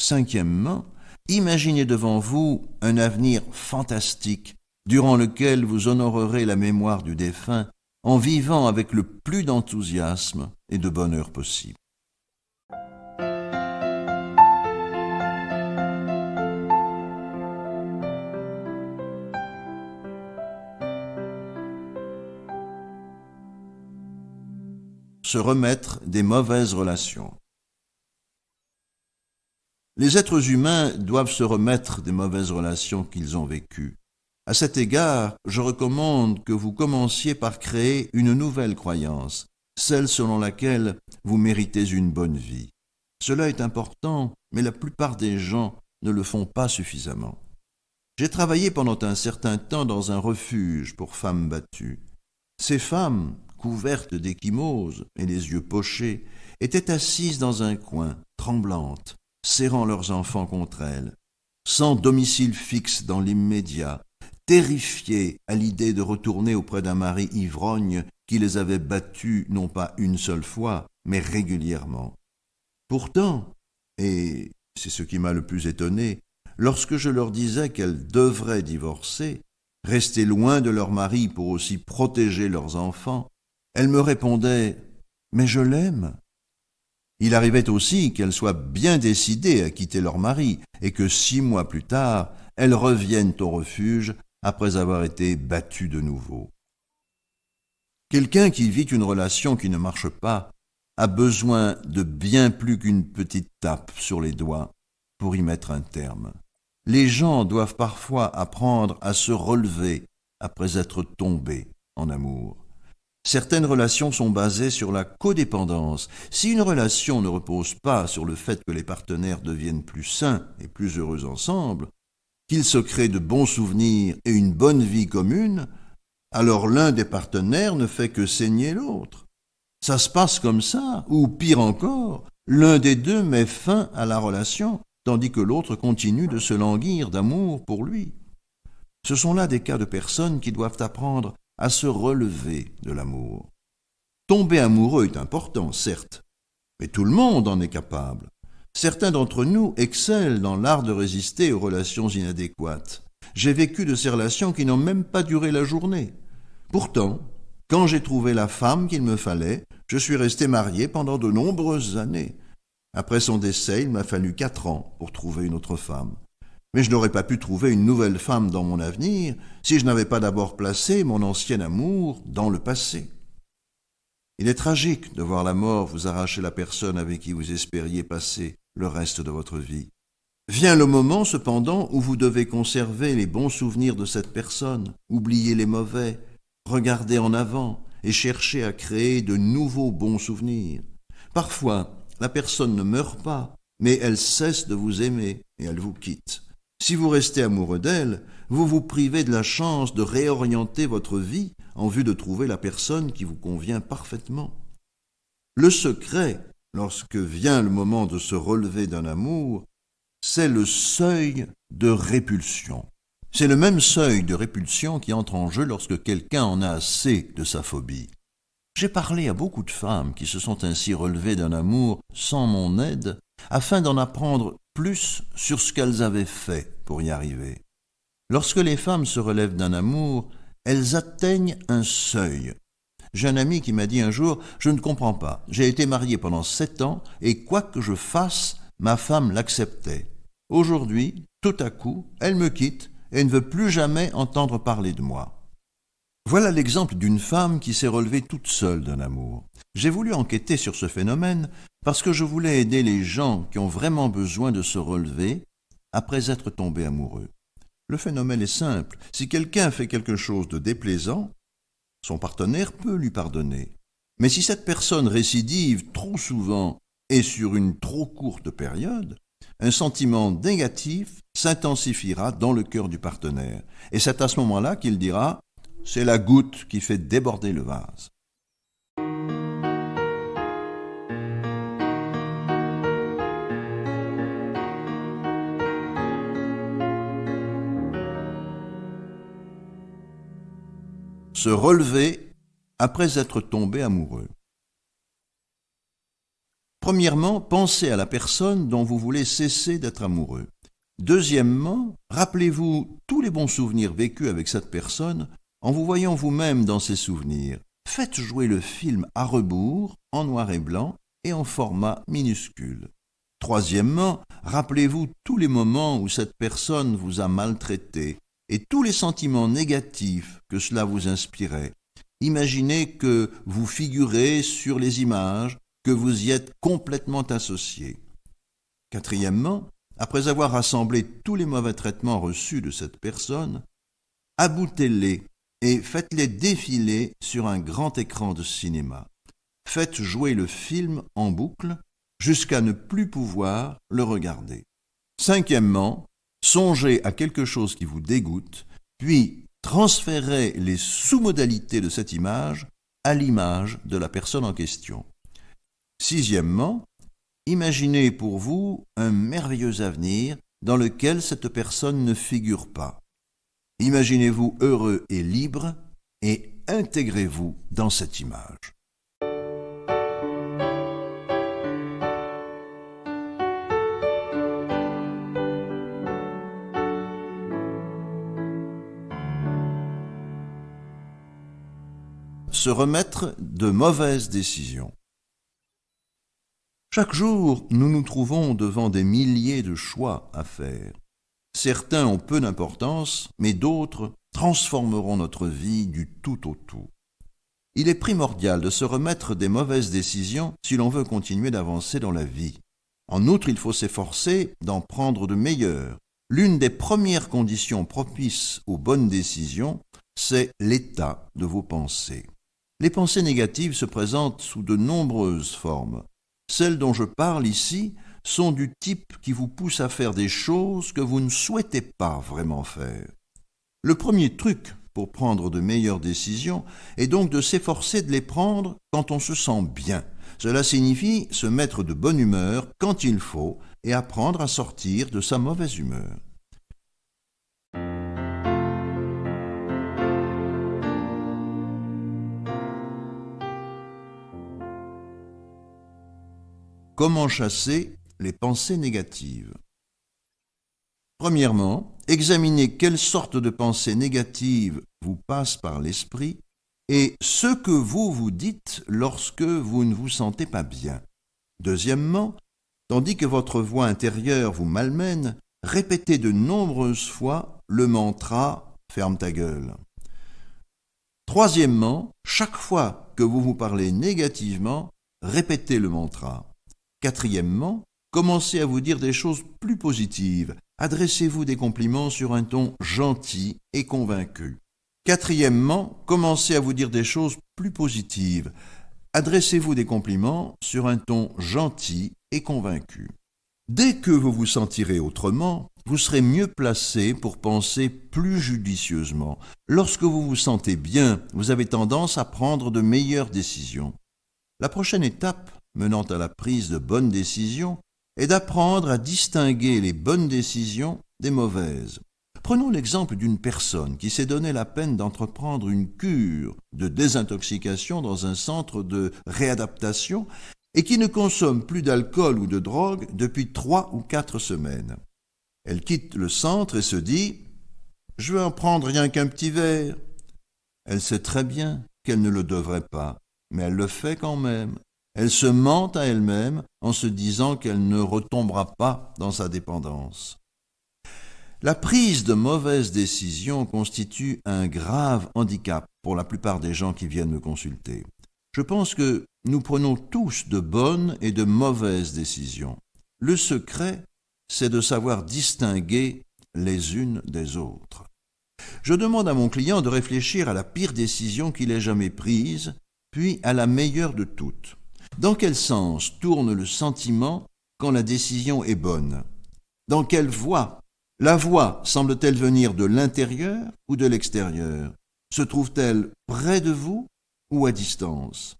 Cinquièmement, imaginez devant vous un avenir fantastique durant lequel vous honorerez la mémoire du défunt en vivant avec le plus d'enthousiasme et de bonheur possible. Se remettre des mauvaises relations. Les êtres humains doivent se remettre des mauvaises relations qu'ils ont vécues. À cet égard, je recommande que vous commenciez par créer une nouvelle croyance, celle selon laquelle vous méritez une bonne vie. Cela est important, mais la plupart des gens ne le font pas suffisamment. J'ai travaillé pendant un certain temps dans un refuge pour femmes battues. Ces femmes, couvertes d'échymoses et les yeux pochés, étaient assises dans un coin, tremblantes, serrant leurs enfants contre elles, sans domicile fixe dans l'immédiat, terrifiés à l'idée de retourner auprès d'un mari ivrogne qui les avait battus non pas une seule fois, mais régulièrement. Pourtant, et c'est ce qui m'a le plus étonné, lorsque je leur disais qu'elles devraient divorcer, rester loin de leur mari pour aussi protéger leurs enfants, elles me répondaient Mais je l'aime. Il arrivait aussi qu'elles soient bien décidées à quitter leur mari, et que six mois plus tard, elles reviennent au refuge après avoir été battues de nouveau. Quelqu'un qui vit une relation qui ne marche pas a besoin de bien plus qu'une petite tape sur les doigts pour y mettre un terme. Les gens doivent parfois apprendre à se relever après être tombés en amour. Certaines relations sont basées sur la codépendance. Si une relation ne repose pas sur le fait que les partenaires deviennent plus sains et plus heureux ensemble, qu'il se crée de bons souvenirs et une bonne vie commune, alors l'un des partenaires ne fait que saigner l'autre. Ça se passe comme ça, ou pire encore, l'un des deux met fin à la relation, tandis que l'autre continue de se languir d'amour pour lui. Ce sont là des cas de personnes qui doivent apprendre à se relever de l'amour. Tomber amoureux est important, certes, mais tout le monde en est capable. Certains d'entre nous excellent dans l'art de résister aux relations inadéquates. J'ai vécu de ces relations qui n'ont même pas duré la journée. Pourtant, quand j'ai trouvé la femme qu'il me fallait, je suis resté marié pendant de nombreuses années. Après son décès, il m'a fallu quatre ans pour trouver une autre femme. Mais je n'aurais pas pu trouver une nouvelle femme dans mon avenir si je n'avais pas d'abord placé mon ancien amour dans le passé. Il est tragique de voir la mort vous arracher la personne avec qui vous espériez passer le reste de votre vie. Vient le moment, cependant, où vous devez conserver les bons souvenirs de cette personne, oublier les mauvais, regarder en avant et chercher à créer de nouveaux bons souvenirs. Parfois, la personne ne meurt pas, mais elle cesse de vous aimer et elle vous quitte. Si vous restez amoureux d'elle, vous vous privez de la chance de réorienter votre vie en vue de trouver la personne qui vous convient parfaitement. Le secret lorsque vient le moment de se relever d'un amour, c'est le seuil de répulsion. C'est le même seuil de répulsion qui entre en jeu lorsque quelqu'un en a assez de sa phobie. J'ai parlé à beaucoup de femmes qui se sont ainsi relevées d'un amour sans mon aide, afin d'en apprendre plus sur ce qu'elles avaient fait pour y arriver. Lorsque les femmes se relèvent d'un amour, elles atteignent un seuil j'ai un ami qui m'a dit un jour, je ne comprends pas, j'ai été marié pendant sept ans, et quoi que je fasse, ma femme l'acceptait. Aujourd'hui, tout à coup, elle me quitte et ne veut plus jamais entendre parler de moi. Voilà l'exemple d'une femme qui s'est relevée toute seule d'un amour. J'ai voulu enquêter sur ce phénomène parce que je voulais aider les gens qui ont vraiment besoin de se relever après être tombés amoureux. Le phénomène est simple. Si quelqu'un fait quelque chose de déplaisant, son partenaire peut lui pardonner. Mais si cette personne récidive trop souvent et sur une trop courte période, un sentiment négatif s'intensifiera dans le cœur du partenaire. Et c'est à ce moment-là qu'il dira ⁇ C'est la goutte qui fait déborder le vase ⁇ se relever après être tombé amoureux. Premièrement, pensez à la personne dont vous voulez cesser d'être amoureux. Deuxièmement, rappelez-vous tous les bons souvenirs vécus avec cette personne en vous voyant vous-même dans ces souvenirs. Faites jouer le film à rebours, en noir et blanc et en format minuscule. Troisièmement, rappelez-vous tous les moments où cette personne vous a maltraité, et tous les sentiments négatifs que cela vous inspirait. Imaginez que vous figurez sur les images, que vous y êtes complètement associé. Quatrièmement, après avoir rassemblé tous les mauvais traitements reçus de cette personne, aboutez-les et faites-les défiler sur un grand écran de cinéma. Faites jouer le film en boucle jusqu'à ne plus pouvoir le regarder. Cinquièmement, songez à quelque chose qui vous dégoûte, puis transférez les sous-modalités de cette image à l'image de la personne en question. Sixièmement, imaginez pour vous un merveilleux avenir dans lequel cette personne ne figure pas. Imaginez-vous heureux et libre et intégrez-vous dans cette image. se remettre de mauvaises décisions. Chaque jour, nous nous trouvons devant des milliers de choix à faire. Certains ont peu d'importance, mais d'autres transformeront notre vie du tout au tout. Il est primordial de se remettre des mauvaises décisions si l'on veut continuer d'avancer dans la vie. En outre, il faut s'efforcer d'en prendre de meilleures. L'une des premières conditions propices aux bonnes décisions, c'est l'état de vos pensées. Les pensées négatives se présentent sous de nombreuses formes. Celles dont je parle ici sont du type qui vous pousse à faire des choses que vous ne souhaitez pas vraiment faire. Le premier truc pour prendre de meilleures décisions est donc de s'efforcer de les prendre quand on se sent bien. Cela signifie se mettre de bonne humeur quand il faut et apprendre à sortir de sa mauvaise humeur. Comment chasser les pensées négatives Premièrement, examinez quelles sortes de pensées négatives vous passe par l'esprit et ce que vous vous dites lorsque vous ne vous sentez pas bien. Deuxièmement, tandis que votre voix intérieure vous malmène, répétez de nombreuses fois le mantra Ferme ta gueule. Troisièmement, chaque fois que vous vous parlez négativement, répétez le mantra Quatrièmement, commencez à vous dire des choses plus positives. Adressez-vous des compliments sur un ton gentil et convaincu. Quatrièmement, commencez à vous dire des choses plus positives. Adressez-vous des compliments sur un ton gentil et convaincu. Dès que vous vous sentirez autrement, vous serez mieux placé pour penser plus judicieusement. Lorsque vous vous sentez bien, vous avez tendance à prendre de meilleures décisions. La prochaine étape menant à la prise de bonnes décisions et d'apprendre à distinguer les bonnes décisions des mauvaises. Prenons l'exemple d'une personne qui s'est donné la peine d'entreprendre une cure de désintoxication dans un centre de réadaptation et qui ne consomme plus d'alcool ou de drogue depuis trois ou quatre semaines. Elle quitte le centre et se dit Je veux en prendre rien qu'un petit verre. Elle sait très bien qu'elle ne le devrait pas, mais elle le fait quand même. Elle se ment à elle-même en se disant qu'elle ne retombera pas dans sa dépendance. La prise de mauvaises décisions constitue un grave handicap pour la plupart des gens qui viennent me consulter. Je pense que nous prenons tous de bonnes et de mauvaises décisions. Le secret, c'est de savoir distinguer les unes des autres. Je demande à mon client de réfléchir à la pire décision qu'il ait jamais prise, puis à la meilleure de toutes. Dans quel sens tourne le sentiment quand la décision est bonne Dans quelle voie La voie semble-t-elle venir de l'intérieur ou de l'extérieur Se trouve-t-elle près de vous ou à distance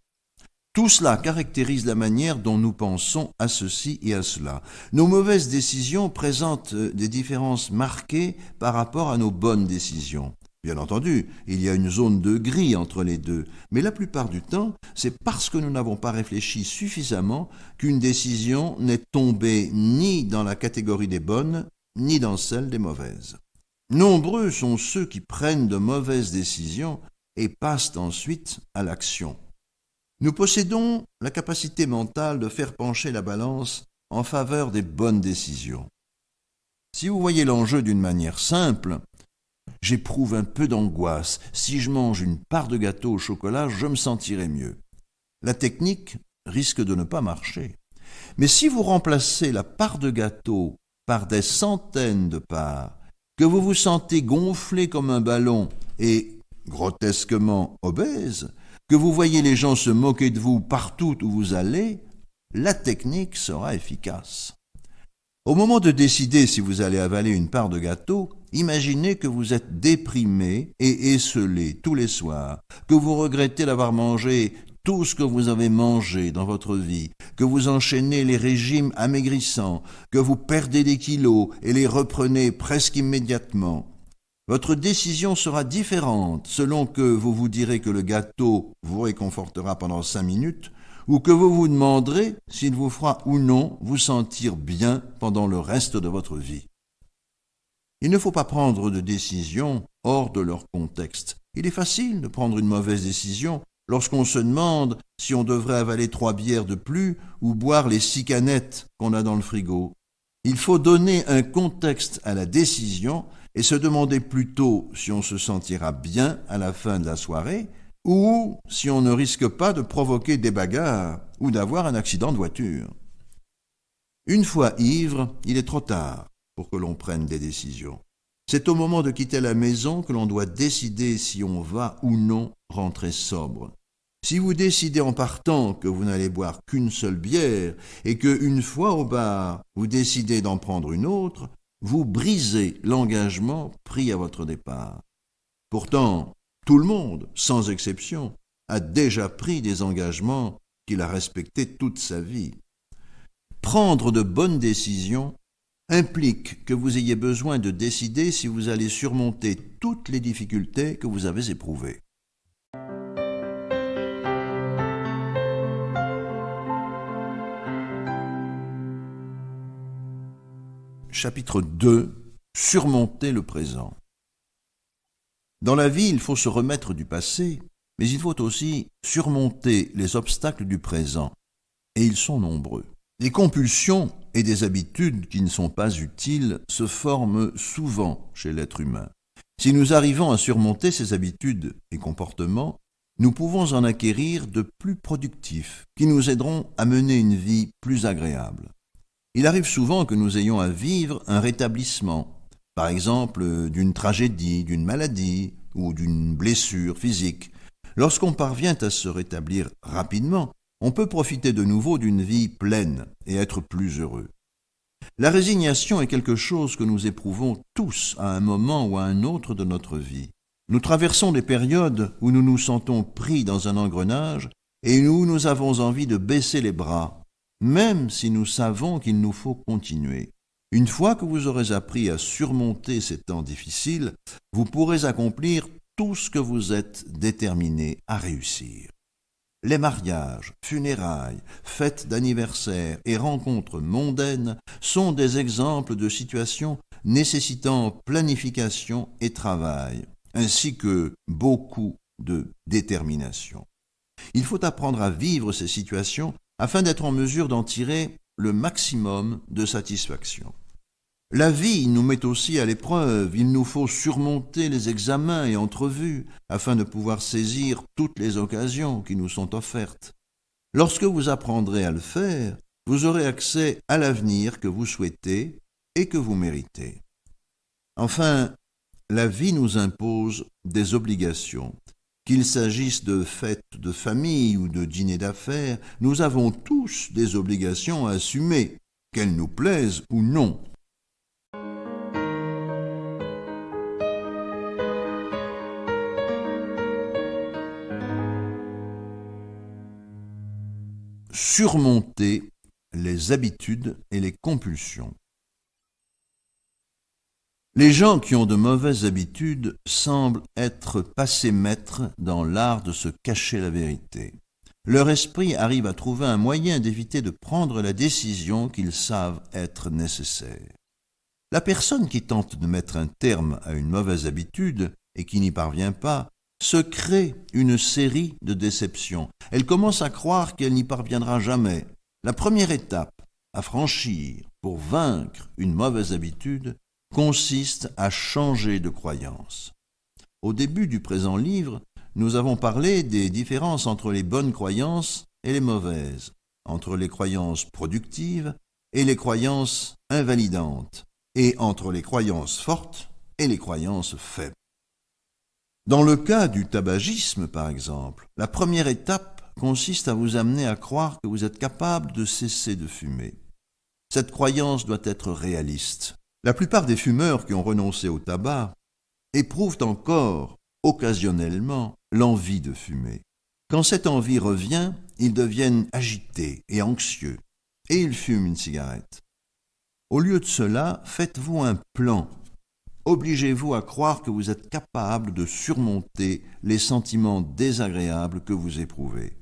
tout cela caractérise la manière dont nous pensons à ceci et à cela. Nos mauvaises décisions présentent des différences marquées par rapport à nos bonnes décisions. Bien entendu, il y a une zone de gris entre les deux, mais la plupart du temps, c'est parce que nous n'avons pas réfléchi suffisamment qu'une décision n'est tombée ni dans la catégorie des bonnes, ni dans celle des mauvaises. Nombreux sont ceux qui prennent de mauvaises décisions et passent ensuite à l'action. Nous possédons la capacité mentale de faire pencher la balance en faveur des bonnes décisions. Si vous voyez l'enjeu d'une manière simple, j'éprouve un peu d'angoisse. Si je mange une part de gâteau au chocolat, je me sentirai mieux. La technique risque de ne pas marcher. Mais si vous remplacez la part de gâteau par des centaines de parts, que vous vous sentez gonflé comme un ballon et grotesquement obèse, que vous voyez les gens se moquer de vous partout où vous allez, la technique sera efficace. Au moment de décider si vous allez avaler une part de gâteau, Imaginez que vous êtes déprimé et esselé tous les soirs, que vous regrettez d'avoir mangé tout ce que vous avez mangé dans votre vie, que vous enchaînez les régimes amaigrissants, que vous perdez des kilos et les reprenez presque immédiatement. Votre décision sera différente selon que vous vous direz que le gâteau vous réconfortera pendant cinq minutes, ou que vous vous demanderez s'il vous fera ou non vous sentir bien pendant le reste de votre vie. Il ne faut pas prendre de décision hors de leur contexte. Il est facile de prendre une mauvaise décision lorsqu'on se demande si on devrait avaler trois bières de plus ou boire les six canettes qu'on a dans le frigo. Il faut donner un contexte à la décision et se demander plutôt si on se sentira bien à la fin de la soirée ou si on ne risque pas de provoquer des bagarres ou d'avoir un accident de voiture. Une fois ivre, il est trop tard pour que l'on prenne des décisions. C'est au moment de quitter la maison que l'on doit décider si on va ou non rentrer sobre. Si vous décidez en partant que vous n'allez boire qu'une seule bière et que une fois au bar vous décidez d'en prendre une autre, vous brisez l'engagement pris à votre départ. Pourtant, tout le monde, sans exception, a déjà pris des engagements qu'il a respectés toute sa vie. Prendre de bonnes décisions implique que vous ayez besoin de décider si vous allez surmonter toutes les difficultés que vous avez éprouvées. Chapitre 2 Surmonter le présent. Dans la vie, il faut se remettre du passé, mais il faut aussi surmonter les obstacles du présent, et ils sont nombreux. Les compulsions et des habitudes qui ne sont pas utiles se forment souvent chez l'être humain. Si nous arrivons à surmonter ces habitudes et comportements, nous pouvons en acquérir de plus productifs qui nous aideront à mener une vie plus agréable. Il arrive souvent que nous ayons à vivre un rétablissement, par exemple d'une tragédie, d'une maladie ou d'une blessure physique. Lorsqu'on parvient à se rétablir rapidement, on peut profiter de nouveau d'une vie pleine et être plus heureux. La résignation est quelque chose que nous éprouvons tous à un moment ou à un autre de notre vie. Nous traversons des périodes où nous nous sentons pris dans un engrenage et où nous avons envie de baisser les bras, même si nous savons qu'il nous faut continuer. Une fois que vous aurez appris à surmonter ces temps difficiles, vous pourrez accomplir tout ce que vous êtes déterminé à réussir. Les mariages, funérailles, fêtes d'anniversaire et rencontres mondaines sont des exemples de situations nécessitant planification et travail, ainsi que beaucoup de détermination. Il faut apprendre à vivre ces situations afin d'être en mesure d'en tirer le maximum de satisfaction. La vie nous met aussi à l'épreuve, il nous faut surmonter les examens et entrevues, afin de pouvoir saisir toutes les occasions qui nous sont offertes. Lorsque vous apprendrez à le faire, vous aurez accès à l'avenir que vous souhaitez et que vous méritez. Enfin, la vie nous impose des obligations. Qu'il s'agisse de fêtes de famille ou de dîners d'affaires, nous avons tous des obligations à assumer, qu'elles nous plaisent ou non. surmonter les habitudes et les compulsions. Les gens qui ont de mauvaises habitudes semblent être passés maîtres dans l'art de se cacher la vérité. Leur esprit arrive à trouver un moyen d'éviter de prendre la décision qu'ils savent être nécessaire. La personne qui tente de mettre un terme à une mauvaise habitude et qui n'y parvient pas se crée une série de déceptions, elle commence à croire qu'elle n'y parviendra jamais. La première étape à franchir pour vaincre une mauvaise habitude consiste à changer de croyance. Au début du présent livre, nous avons parlé des différences entre les bonnes croyances et les mauvaises, entre les croyances productives et les croyances invalidantes, et entre les croyances fortes et les croyances faibles. Dans le cas du tabagisme, par exemple, la première étape consiste à vous amener à croire que vous êtes capable de cesser de fumer. Cette croyance doit être réaliste. La plupart des fumeurs qui ont renoncé au tabac éprouvent encore, occasionnellement, l'envie de fumer. Quand cette envie revient, ils deviennent agités et anxieux, et ils fument une cigarette. Au lieu de cela, faites-vous un plan. Obligez-vous à croire que vous êtes capable de surmonter les sentiments désagréables que vous éprouvez.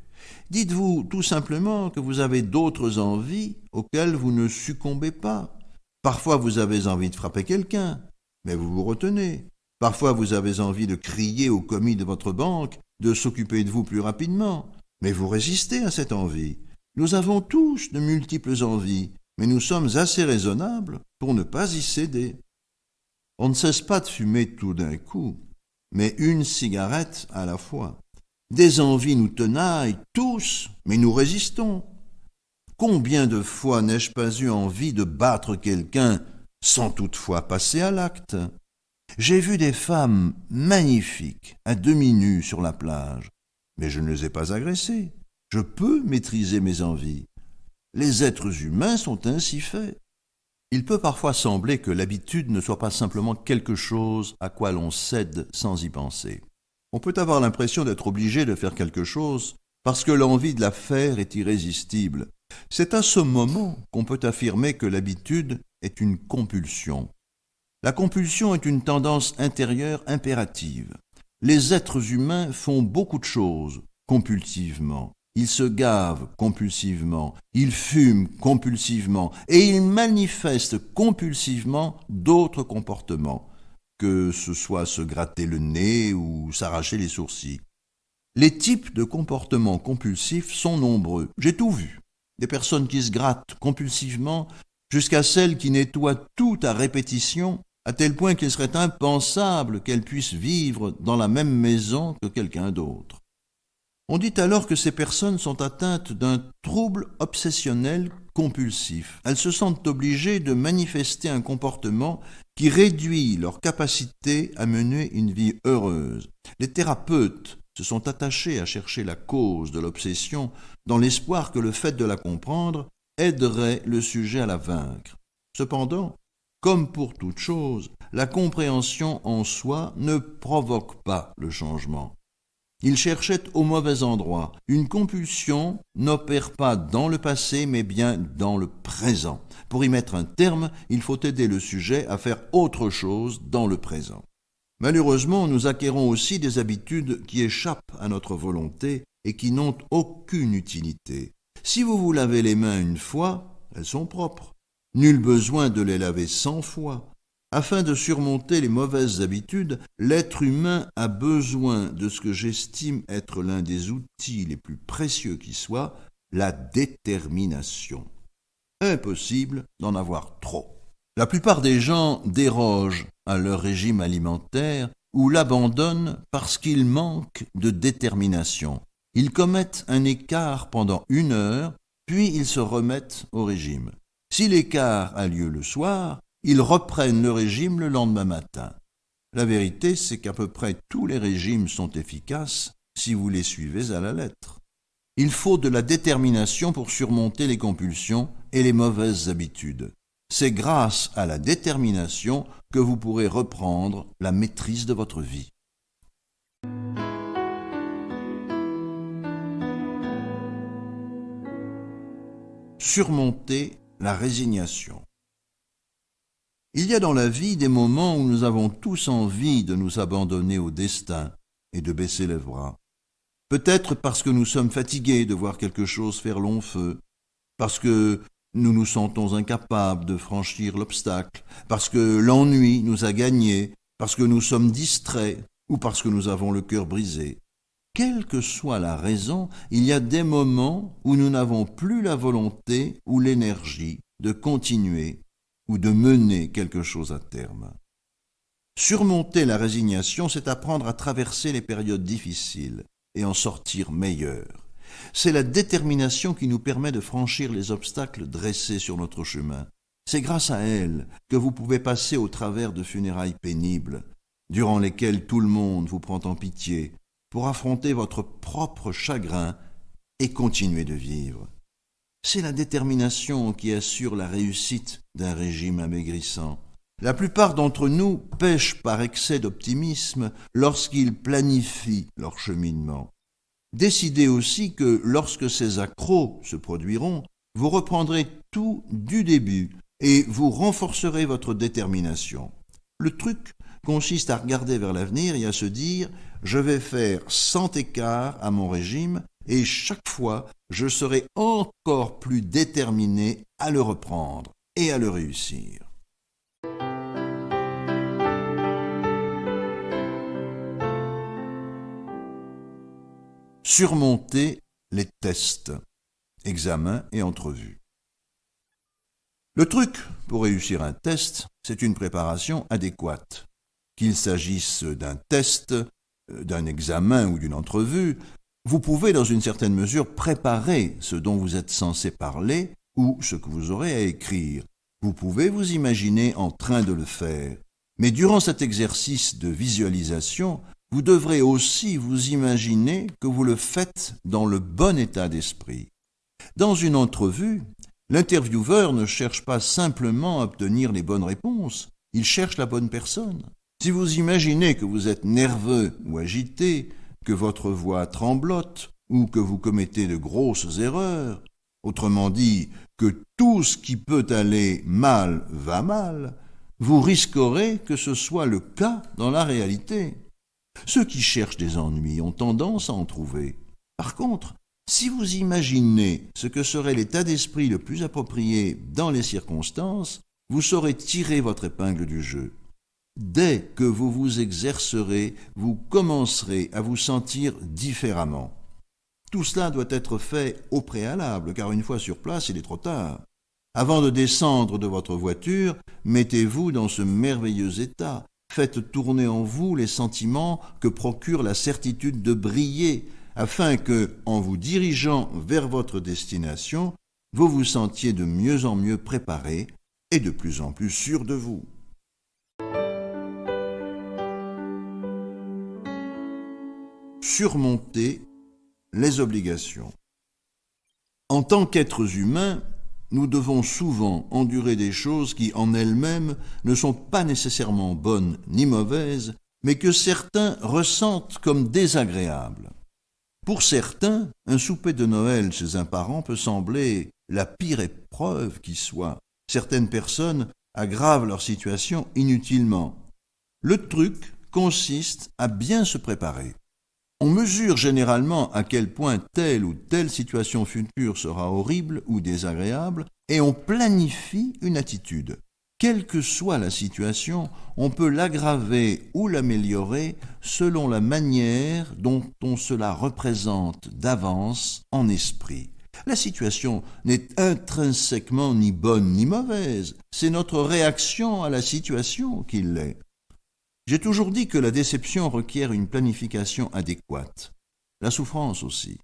Dites-vous tout simplement que vous avez d'autres envies auxquelles vous ne succombez pas. Parfois vous avez envie de frapper quelqu'un, mais vous vous retenez. Parfois vous avez envie de crier au commis de votre banque de s'occuper de vous plus rapidement, mais vous résistez à cette envie. Nous avons tous de multiples envies, mais nous sommes assez raisonnables pour ne pas y céder. On ne cesse pas de fumer tout d'un coup, mais une cigarette à la fois. Des envies nous tenaillent, tous, mais nous résistons. Combien de fois n'ai-je pas eu envie de battre quelqu'un sans toutefois passer à l'acte J'ai vu des femmes magnifiques, à demi nues sur la plage, mais je ne les ai pas agressées. Je peux maîtriser mes envies. Les êtres humains sont ainsi faits. Il peut parfois sembler que l'habitude ne soit pas simplement quelque chose à quoi l'on cède sans y penser. On peut avoir l'impression d'être obligé de faire quelque chose parce que l'envie de la faire est irrésistible. C'est à ce moment qu'on peut affirmer que l'habitude est une compulsion. La compulsion est une tendance intérieure impérative. Les êtres humains font beaucoup de choses compulsivement. Ils se gavent compulsivement, ils fument compulsivement, et ils manifestent compulsivement d'autres comportements que ce soit se gratter le nez ou s'arracher les sourcils. Les types de comportements compulsifs sont nombreux. J'ai tout vu. Des personnes qui se grattent compulsivement jusqu'à celles qui nettoient tout à répétition à tel point qu'il serait impensable qu'elles puissent vivre dans la même maison que quelqu'un d'autre. On dit alors que ces personnes sont atteintes d'un trouble obsessionnel compulsif. Elles se sentent obligées de manifester un comportement qui réduit leur capacité à mener une vie heureuse. Les thérapeutes se sont attachés à chercher la cause de l'obsession dans l'espoir que le fait de la comprendre aiderait le sujet à la vaincre. Cependant, comme pour toute chose, la compréhension en soi ne provoque pas le changement. Il cherchait au mauvais endroit. Une compulsion n'opère pas dans le passé, mais bien dans le présent. Pour y mettre un terme, il faut aider le sujet à faire autre chose dans le présent. Malheureusement, nous acquérons aussi des habitudes qui échappent à notre volonté et qui n'ont aucune utilité. Si vous vous lavez les mains une fois, elles sont propres. Nul besoin de les laver cent fois. Afin de surmonter les mauvaises habitudes, l'être humain a besoin de ce que j'estime être l'un des outils les plus précieux qui soit, la détermination. Impossible d'en avoir trop. La plupart des gens dérogent à leur régime alimentaire ou l'abandonnent parce qu'ils manquent de détermination. Ils commettent un écart pendant une heure, puis ils se remettent au régime. Si l'écart a lieu le soir, ils reprennent le régime le lendemain matin. La vérité, c'est qu'à peu près tous les régimes sont efficaces si vous les suivez à la lettre. Il faut de la détermination pour surmonter les compulsions et les mauvaises habitudes. C'est grâce à la détermination que vous pourrez reprendre la maîtrise de votre vie. Surmonter la résignation. Il y a dans la vie des moments où nous avons tous envie de nous abandonner au destin et de baisser les bras. Peut-être parce que nous sommes fatigués de voir quelque chose faire long feu, parce que nous nous sentons incapables de franchir l'obstacle, parce que l'ennui nous a gagnés, parce que nous sommes distraits ou parce que nous avons le cœur brisé. Quelle que soit la raison, il y a des moments où nous n'avons plus la volonté ou l'énergie de continuer ou de mener quelque chose à terme. Surmonter la résignation, c'est apprendre à traverser les périodes difficiles et en sortir meilleur. C'est la détermination qui nous permet de franchir les obstacles dressés sur notre chemin. C'est grâce à elle que vous pouvez passer au travers de funérailles pénibles, durant lesquelles tout le monde vous prend en pitié, pour affronter votre propre chagrin et continuer de vivre. C'est la détermination qui assure la réussite d'un régime amaigrissant. La plupart d'entre nous pêchent par excès d'optimisme lorsqu'ils planifient leur cheminement. Décidez aussi que lorsque ces accros se produiront, vous reprendrez tout du début et vous renforcerez votre détermination. Le truc consiste à regarder vers l'avenir et à se dire je vais faire cent écarts à mon régime et chaque fois, je serai encore plus déterminé à le reprendre et à le réussir. Surmonter les tests, examens et entrevues. Le truc pour réussir un test, c'est une préparation adéquate. Qu'il s'agisse d'un test, euh, d'un examen ou d'une entrevue, vous pouvez dans une certaine mesure préparer ce dont vous êtes censé parler ou ce que vous aurez à écrire. Vous pouvez vous imaginer en train de le faire. Mais durant cet exercice de visualisation, vous devrez aussi vous imaginer que vous le faites dans le bon état d'esprit. Dans une entrevue, l'intervieweur ne cherche pas simplement à obtenir les bonnes réponses, il cherche la bonne personne. Si vous imaginez que vous êtes nerveux ou agité, que votre voix tremblote ou que vous commettez de grosses erreurs, autrement dit, que tout ce qui peut aller mal va mal, vous risquerez que ce soit le cas dans la réalité. Ceux qui cherchent des ennuis ont tendance à en trouver. Par contre, si vous imaginez ce que serait l'état d'esprit le plus approprié dans les circonstances, vous saurez tirer votre épingle du jeu. Dès que vous vous exercerez, vous commencerez à vous sentir différemment. Tout cela doit être fait au préalable, car une fois sur place, il est trop tard. Avant de descendre de votre voiture, mettez-vous dans ce merveilleux état. Faites tourner en vous les sentiments que procure la certitude de briller, afin que, en vous dirigeant vers votre destination, vous vous sentiez de mieux en mieux préparé et de plus en plus sûr de vous. surmonter les obligations. En tant qu'êtres humains, nous devons souvent endurer des choses qui en elles-mêmes ne sont pas nécessairement bonnes ni mauvaises, mais que certains ressentent comme désagréables. Pour certains, un souper de Noël chez un parent peut sembler la pire épreuve qui soit. Certaines personnes aggravent leur situation inutilement. Le truc consiste à bien se préparer. On mesure généralement à quel point telle ou telle situation future sera horrible ou désagréable et on planifie une attitude. Quelle que soit la situation, on peut l'aggraver ou l'améliorer selon la manière dont on se la représente d'avance en esprit. La situation n'est intrinsèquement ni bonne ni mauvaise, c'est notre réaction à la situation qui l'est. J'ai toujours dit que la déception requiert une planification adéquate. La souffrance aussi.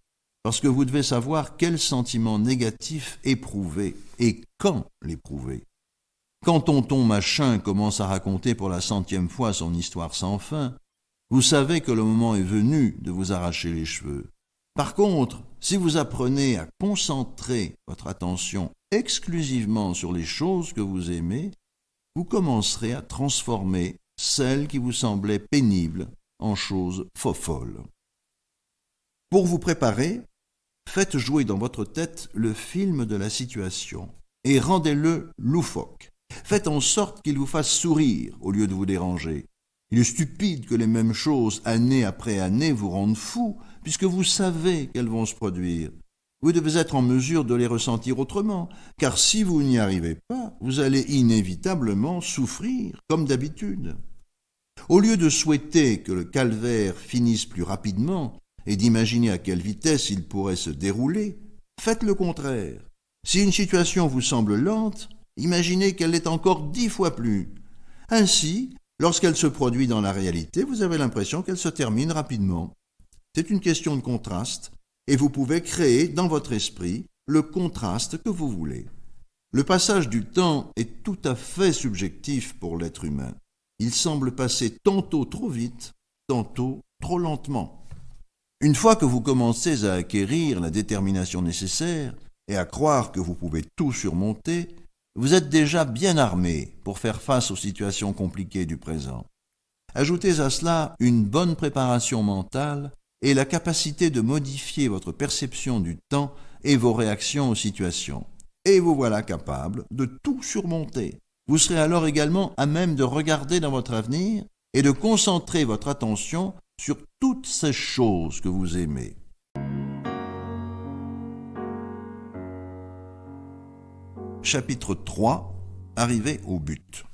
Parce que vous devez savoir quel sentiment négatif éprouver et quand l'éprouver. Quand tonton machin commence à raconter pour la centième fois son histoire sans fin, vous savez que le moment est venu de vous arracher les cheveux. Par contre, si vous apprenez à concentrer votre attention exclusivement sur les choses que vous aimez, vous commencerez à transformer celle qui vous semblait pénible en choses folles. Pour vous préparer, faites jouer dans votre tête le film de la situation et rendez-le loufoque. Faites en sorte qu'il vous fasse sourire au lieu de vous déranger. Il est stupide que les mêmes choses, année après année, vous rendent fou, puisque vous savez qu'elles vont se produire. Vous devez être en mesure de les ressentir autrement, car si vous n'y arrivez pas, vous allez inévitablement souffrir, comme d'habitude. Au lieu de souhaiter que le calvaire finisse plus rapidement et d'imaginer à quelle vitesse il pourrait se dérouler, faites le contraire. Si une situation vous semble lente, imaginez qu'elle l'est encore dix fois plus. Ainsi, lorsqu'elle se produit dans la réalité, vous avez l'impression qu'elle se termine rapidement. C'est une question de contraste, et vous pouvez créer dans votre esprit le contraste que vous voulez. Le passage du temps est tout à fait subjectif pour l'être humain il semble passer tantôt trop vite, tantôt trop lentement. Une fois que vous commencez à acquérir la détermination nécessaire et à croire que vous pouvez tout surmonter, vous êtes déjà bien armé pour faire face aux situations compliquées du présent. Ajoutez à cela une bonne préparation mentale et la capacité de modifier votre perception du temps et vos réactions aux situations. Et vous voilà capable de tout surmonter. Vous serez alors également à même de regarder dans votre avenir et de concentrer votre attention sur toutes ces choses que vous aimez. Chapitre 3 Arriver au but.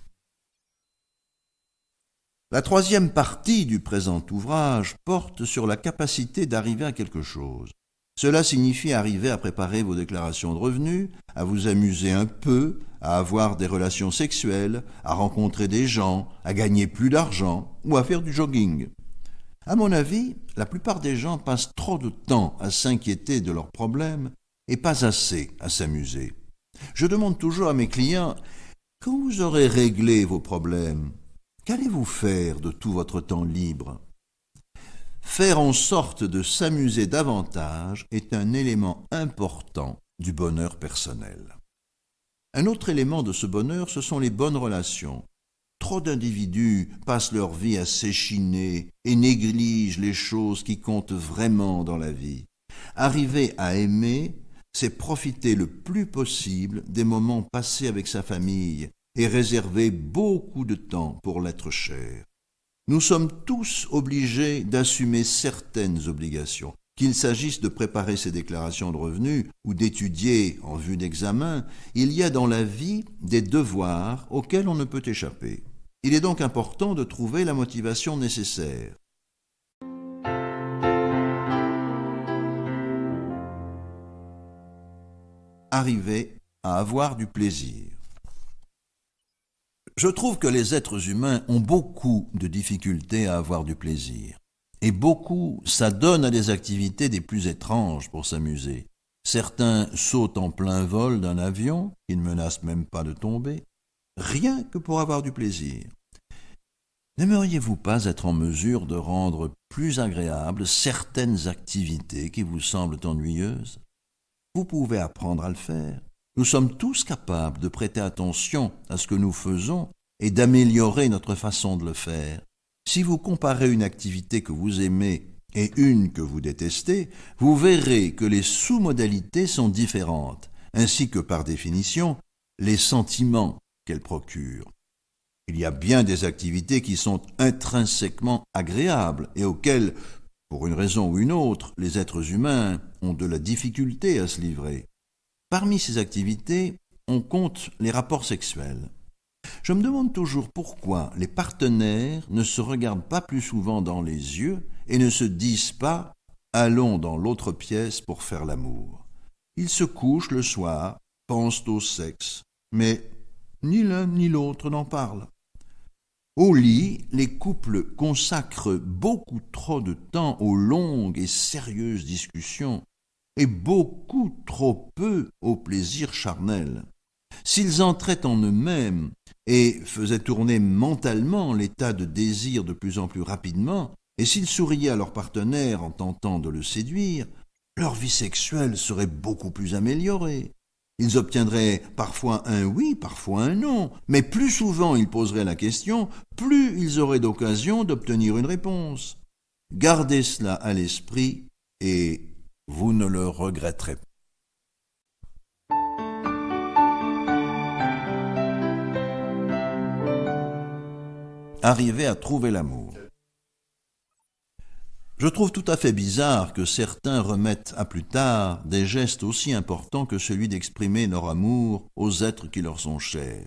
La troisième partie du présent ouvrage porte sur la capacité d'arriver à quelque chose. Cela signifie arriver à préparer vos déclarations de revenus, à vous amuser un peu, à avoir des relations sexuelles, à rencontrer des gens, à gagner plus d'argent ou à faire du jogging. À mon avis, la plupart des gens passent trop de temps à s'inquiéter de leurs problèmes et pas assez à s'amuser. Je demande toujours à mes clients quand vous aurez réglé vos problèmes, qu'allez-vous faire de tout votre temps libre Faire en sorte de s'amuser davantage est un élément important du bonheur personnel. Un autre élément de ce bonheur, ce sont les bonnes relations. Trop d'individus passent leur vie à s'échiner et négligent les choses qui comptent vraiment dans la vie. Arriver à aimer, c'est profiter le plus possible des moments passés avec sa famille et réserver beaucoup de temps pour l'être cher. Nous sommes tous obligés d'assumer certaines obligations, qu'il s'agisse de préparer ses déclarations de revenus ou d'étudier en vue d'examen, il y a dans la vie des devoirs auxquels on ne peut échapper. Il est donc important de trouver la motivation nécessaire. Arriver à avoir du plaisir. Je trouve que les êtres humains ont beaucoup de difficultés à avoir du plaisir. Et beaucoup s'adonnent à des activités des plus étranges pour s'amuser. Certains sautent en plein vol d'un avion, qui ne menacent même pas de tomber, rien que pour avoir du plaisir. N'aimeriez-vous pas être en mesure de rendre plus agréables certaines activités qui vous semblent ennuyeuses Vous pouvez apprendre à le faire. Nous sommes tous capables de prêter attention à ce que nous faisons et d'améliorer notre façon de le faire. Si vous comparez une activité que vous aimez et une que vous détestez, vous verrez que les sous-modalités sont différentes, ainsi que par définition, les sentiments qu'elles procurent. Il y a bien des activités qui sont intrinsèquement agréables et auxquelles, pour une raison ou une autre, les êtres humains ont de la difficulté à se livrer. Parmi ces activités, on compte les rapports sexuels. Je me demande toujours pourquoi les partenaires ne se regardent pas plus souvent dans les yeux et ne se disent pas Allons dans l'autre pièce pour faire l'amour. Ils se couchent le soir, pensent au sexe, mais ni l'un ni l'autre n'en parle. Au lit, les couples consacrent beaucoup trop de temps aux longues et sérieuses discussions et beaucoup trop peu au plaisir charnel. S'ils entraient en eux-mêmes et faisaient tourner mentalement l'état de désir de plus en plus rapidement, et s'ils souriaient à leur partenaire en tentant de le séduire, leur vie sexuelle serait beaucoup plus améliorée. Ils obtiendraient parfois un oui, parfois un non, mais plus souvent ils poseraient la question, plus ils auraient d'occasion d'obtenir une réponse. Gardez cela à l'esprit et vous ne le regretterez pas. Arriver à trouver l'amour. Je trouve tout à fait bizarre que certains remettent à plus tard des gestes aussi importants que celui d'exprimer leur amour aux êtres qui leur sont chers.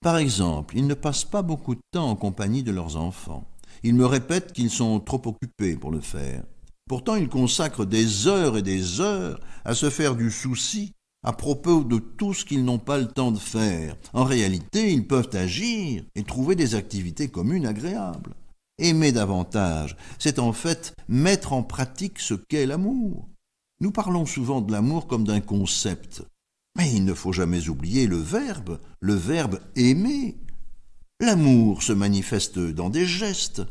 Par exemple, ils ne passent pas beaucoup de temps en compagnie de leurs enfants. Ils me répètent qu'ils sont trop occupés pour le faire. Pourtant, ils consacrent des heures et des heures à se faire du souci à propos de tout ce qu'ils n'ont pas le temps de faire. En réalité, ils peuvent agir et trouver des activités communes agréables. Aimer davantage, c'est en fait mettre en pratique ce qu'est l'amour. Nous parlons souvent de l'amour comme d'un concept, mais il ne faut jamais oublier le verbe, le verbe aimer. L'amour se manifeste dans des gestes,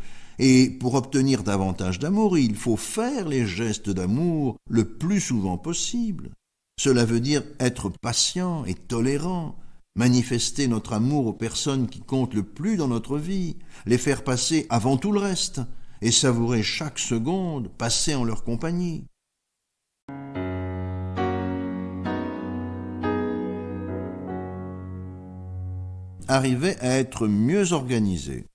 et pour obtenir davantage d'amour, il faut faire les gestes d'amour le plus souvent possible. Cela veut dire être patient et tolérant, manifester notre amour aux personnes qui comptent le plus dans notre vie, les faire passer avant tout le reste, et savourer chaque seconde passée en leur compagnie. Arriver à être mieux organisé.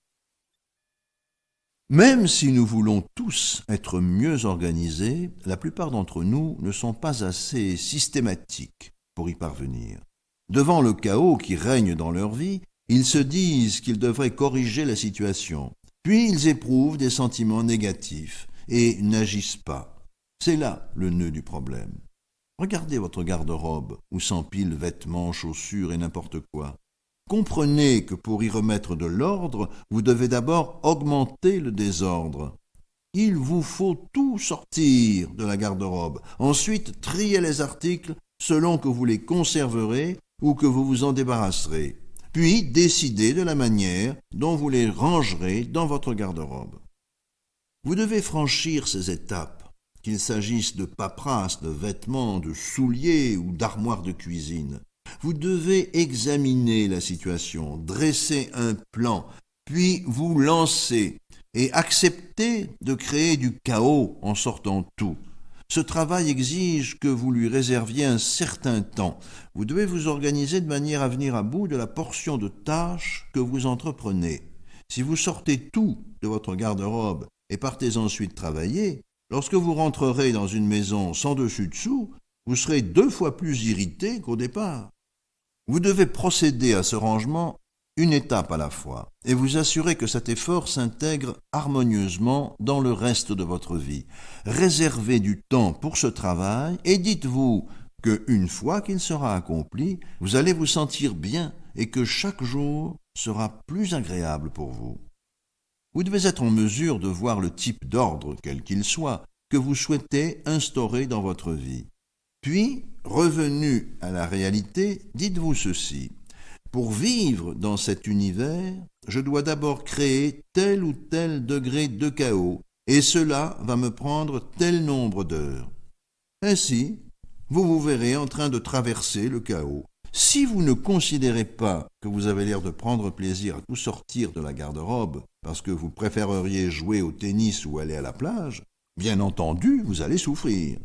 Même si nous voulons tous être mieux organisés, la plupart d'entre nous ne sont pas assez systématiques pour y parvenir. Devant le chaos qui règne dans leur vie, ils se disent qu'ils devraient corriger la situation, puis ils éprouvent des sentiments négatifs et n'agissent pas. C'est là le nœud du problème. Regardez votre garde-robe où s'empilent vêtements, chaussures et n'importe quoi. Comprenez que pour y remettre de l'ordre, vous devez d'abord augmenter le désordre. Il vous faut tout sortir de la garde-robe, ensuite trier les articles selon que vous les conserverez ou que vous vous en débarrasserez, puis décider de la manière dont vous les rangerez dans votre garde-robe. Vous devez franchir ces étapes, qu'il s'agisse de paperasse, de vêtements, de souliers ou d'armoires de cuisine. Vous devez examiner la situation, dresser un plan, puis vous lancer et accepter de créer du chaos en sortant tout. Ce travail exige que vous lui réserviez un certain temps. Vous devez vous organiser de manière à venir à bout de la portion de tâches que vous entreprenez. Si vous sortez tout de votre garde-robe et partez ensuite travailler, lorsque vous rentrerez dans une maison sans dessus-dessous, vous serez deux fois plus irrité qu'au départ. Vous devez procéder à ce rangement une étape à la fois et vous assurer que cet effort s'intègre harmonieusement dans le reste de votre vie. Réservez du temps pour ce travail et dites-vous que une fois qu'il sera accompli, vous allez vous sentir bien et que chaque jour sera plus agréable pour vous. Vous devez être en mesure de voir le type d'ordre, quel qu'il soit, que vous souhaitez instaurer dans votre vie. Puis, Revenu à la réalité, dites-vous ceci. Pour vivre dans cet univers, je dois d'abord créer tel ou tel degré de chaos, et cela va me prendre tel nombre d'heures. Ainsi, vous vous verrez en train de traverser le chaos. Si vous ne considérez pas que vous avez l'air de prendre plaisir à tout sortir de la garde-robe parce que vous préféreriez jouer au tennis ou aller à la plage, bien entendu, vous allez souffrir.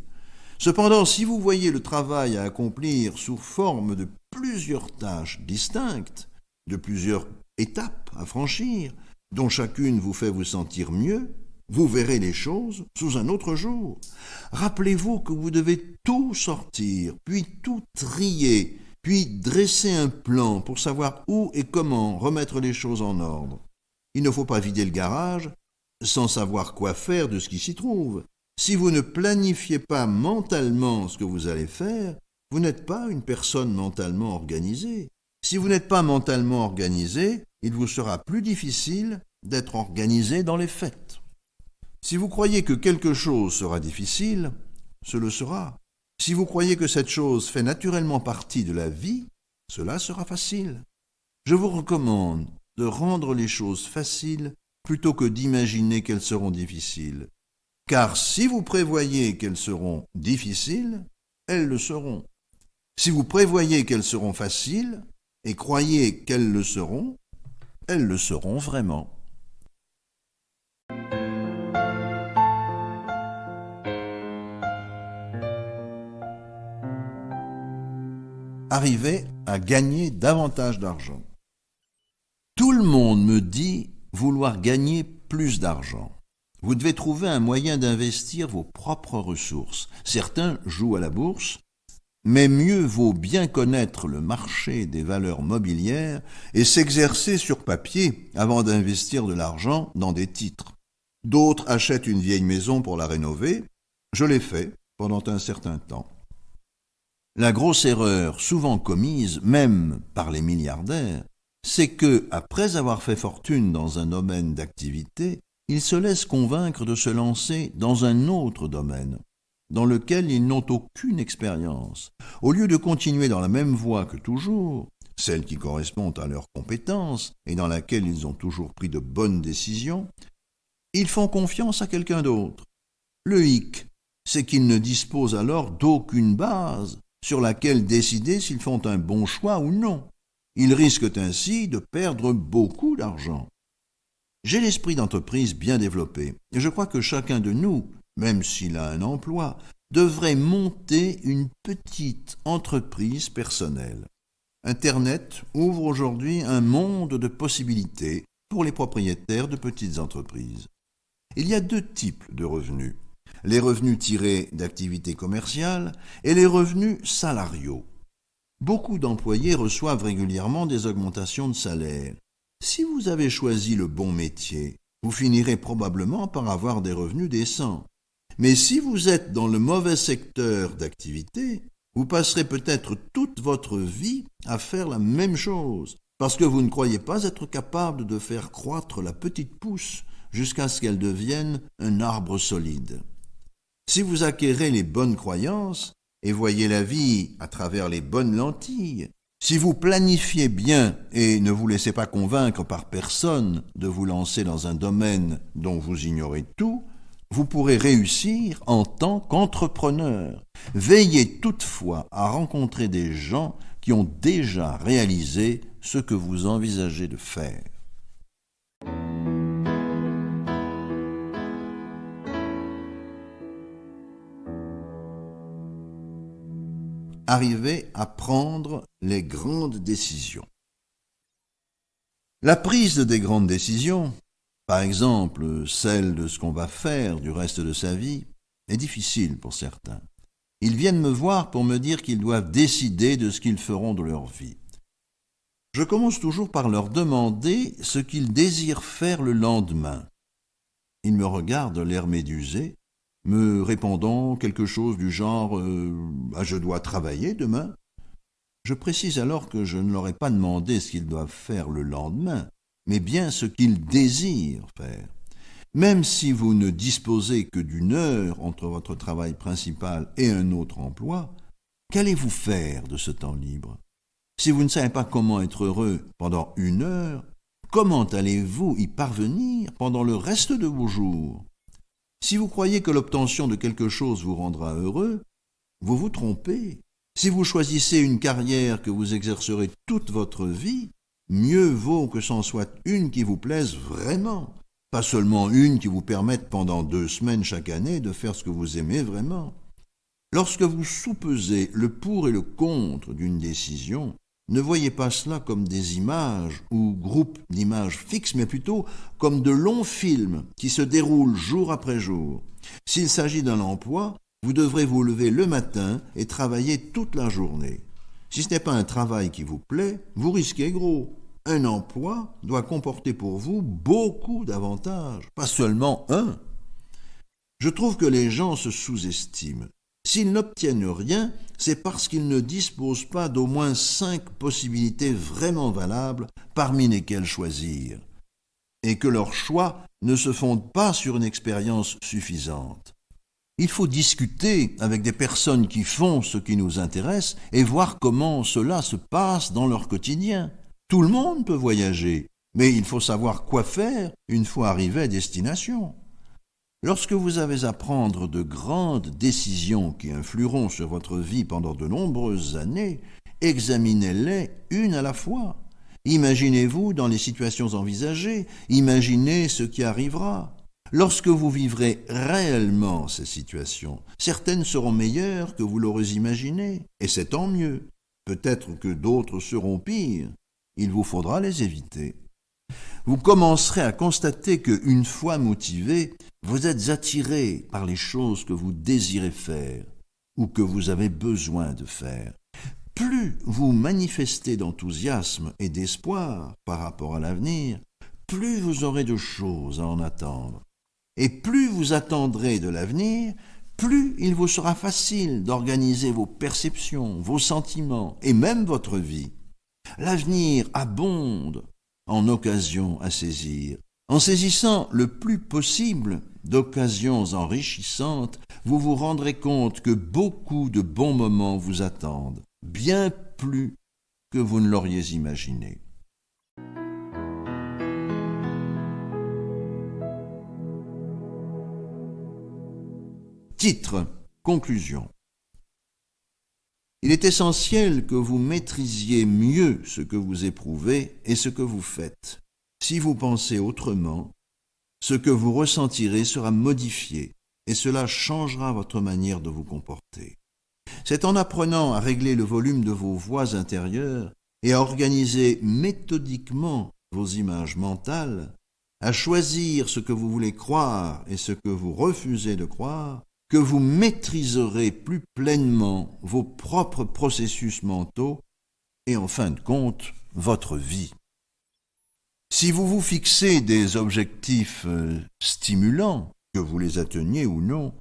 Cependant, si vous voyez le travail à accomplir sous forme de plusieurs tâches distinctes, de plusieurs étapes à franchir, dont chacune vous fait vous sentir mieux, vous verrez les choses sous un autre jour. Rappelez-vous que vous devez tout sortir, puis tout trier, puis dresser un plan pour savoir où et comment remettre les choses en ordre. Il ne faut pas vider le garage sans savoir quoi faire de ce qui s'y trouve, si vous ne planifiez pas mentalement ce que vous allez faire, vous n'êtes pas une personne mentalement organisée. Si vous n'êtes pas mentalement organisé, il vous sera plus difficile d'être organisé dans les faits. Si vous croyez que quelque chose sera difficile, ce le sera. Si vous croyez que cette chose fait naturellement partie de la vie, cela sera facile. Je vous recommande de rendre les choses faciles plutôt que d'imaginer qu'elles seront difficiles car si vous prévoyez qu'elles seront difficiles, elles le seront. Si vous prévoyez qu'elles seront faciles, et croyez qu'elles le seront, elles le seront vraiment. Arriver à gagner davantage d'argent. Tout le monde me dit vouloir gagner plus d'argent. Vous devez trouver un moyen d'investir vos propres ressources. Certains jouent à la bourse, mais mieux vaut bien connaître le marché des valeurs mobilières et s'exercer sur papier avant d'investir de l'argent dans des titres. D'autres achètent une vieille maison pour la rénover. Je l'ai fait pendant un certain temps. La grosse erreur souvent commise, même par les milliardaires, c'est que, après avoir fait fortune dans un domaine d'activité, ils se laissent convaincre de se lancer dans un autre domaine, dans lequel ils n'ont aucune expérience. Au lieu de continuer dans la même voie que toujours, celle qui correspond à leurs compétences et dans laquelle ils ont toujours pris de bonnes décisions, ils font confiance à quelqu'un d'autre. Le hic, c'est qu'ils ne disposent alors d'aucune base sur laquelle décider s'ils font un bon choix ou non. Ils risquent ainsi de perdre beaucoup d'argent. J'ai l'esprit d'entreprise bien développé, et je crois que chacun de nous, même s'il a un emploi, devrait monter une petite entreprise personnelle. Internet ouvre aujourd'hui un monde de possibilités pour les propriétaires de petites entreprises. Il y a deux types de revenus, les revenus tirés d'activités commerciales et les revenus salariaux. Beaucoup d'employés reçoivent régulièrement des augmentations de salaire, si vous avez choisi le bon métier, vous finirez probablement par avoir des revenus décents. Mais si vous êtes dans le mauvais secteur d'activité, vous passerez peut-être toute votre vie à faire la même chose, parce que vous ne croyez pas être capable de faire croître la petite pousse jusqu'à ce qu'elle devienne un arbre solide. Si vous acquérez les bonnes croyances et voyez la vie à travers les bonnes lentilles, si vous planifiez bien et ne vous laissez pas convaincre par personne de vous lancer dans un domaine dont vous ignorez tout, vous pourrez réussir en tant qu'entrepreneur. Veillez toutefois à rencontrer des gens qui ont déjà réalisé ce que vous envisagez de faire. arriver à prendre les grandes décisions. La prise des grandes décisions, par exemple celle de ce qu'on va faire du reste de sa vie, est difficile pour certains. Ils viennent me voir pour me dire qu'ils doivent décider de ce qu'ils feront de leur vie. Je commence toujours par leur demander ce qu'ils désirent faire le lendemain. Ils me regardent l'air médusé, me répondant quelque chose du genre euh, ah, Je dois travailler demain ». Je précise alors que je ne leur ai pas demandé ce qu'ils doivent faire le lendemain, mais bien ce qu'ils désirent faire. Même si vous ne disposez que d'une heure entre votre travail principal et un autre emploi, qu'allez-vous faire de ce temps libre Si vous ne savez pas comment être heureux pendant une heure, comment allez-vous y parvenir pendant le reste de vos jours si vous croyez que l'obtention de quelque chose vous rendra heureux, vous vous trompez. Si vous choisissez une carrière que vous exercerez toute votre vie, mieux vaut que c'en soit une qui vous plaise vraiment, pas seulement une qui vous permette pendant deux semaines chaque année de faire ce que vous aimez vraiment. Lorsque vous soupesez le pour et le contre d'une décision, ne voyez pas cela comme des images ou groupes d'images fixes, mais plutôt comme de longs films qui se déroulent jour après jour. S'il s'agit d'un emploi, vous devrez vous lever le matin et travailler toute la journée. Si ce n'est pas un travail qui vous plaît, vous risquez gros. Un emploi doit comporter pour vous beaucoup d'avantages, pas seulement un. Je trouve que les gens se sous-estiment. S'ils n'obtiennent rien, c'est parce qu'ils ne disposent pas d'au moins cinq possibilités vraiment valables parmi lesquelles choisir, et que leur choix ne se fonde pas sur une expérience suffisante. Il faut discuter avec des personnes qui font ce qui nous intéresse et voir comment cela se passe dans leur quotidien. Tout le monde peut voyager, mais il faut savoir quoi faire une fois arrivé à destination. Lorsque vous avez à prendre de grandes décisions qui influeront sur votre vie pendant de nombreuses années, examinez-les une à la fois. Imaginez-vous dans les situations envisagées, imaginez ce qui arrivera. Lorsque vous vivrez réellement ces situations, certaines seront meilleures que vous l'aurez imaginé, et c'est tant mieux. Peut-être que d'autres seront pires. Il vous faudra les éviter vous commencerez à constater que, une fois motivé, vous êtes attiré par les choses que vous désirez faire ou que vous avez besoin de faire. Plus vous manifestez d'enthousiasme et d'espoir par rapport à l'avenir, plus vous aurez de choses à en attendre. Et plus vous attendrez de l'avenir, plus il vous sera facile d'organiser vos perceptions, vos sentiments et même votre vie. L'avenir abonde en occasions à saisir. En saisissant le plus possible d'occasions enrichissantes, vous vous rendrez compte que beaucoup de bons moments vous attendent, bien plus que vous ne l'auriez imaginé. Titre Conclusion il est essentiel que vous maîtrisiez mieux ce que vous éprouvez et ce que vous faites. Si vous pensez autrement, ce que vous ressentirez sera modifié et cela changera votre manière de vous comporter. C'est en apprenant à régler le volume de vos voix intérieures et à organiser méthodiquement vos images mentales, à choisir ce que vous voulez croire et ce que vous refusez de croire, que vous maîtriserez plus pleinement vos propres processus mentaux et en fin de compte votre vie. Si vous vous fixez des objectifs euh, stimulants, que vous les atteignez ou non,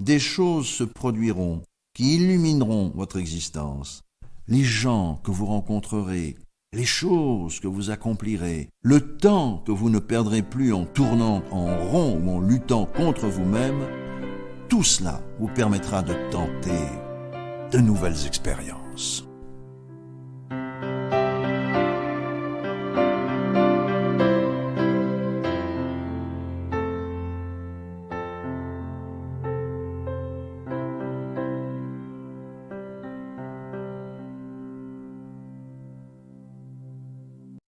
des choses se produiront qui illumineront votre existence, les gens que vous rencontrerez, les choses que vous accomplirez, le temps que vous ne perdrez plus en tournant en rond ou en luttant contre vous-même, tout cela vous permettra de tenter de nouvelles expériences.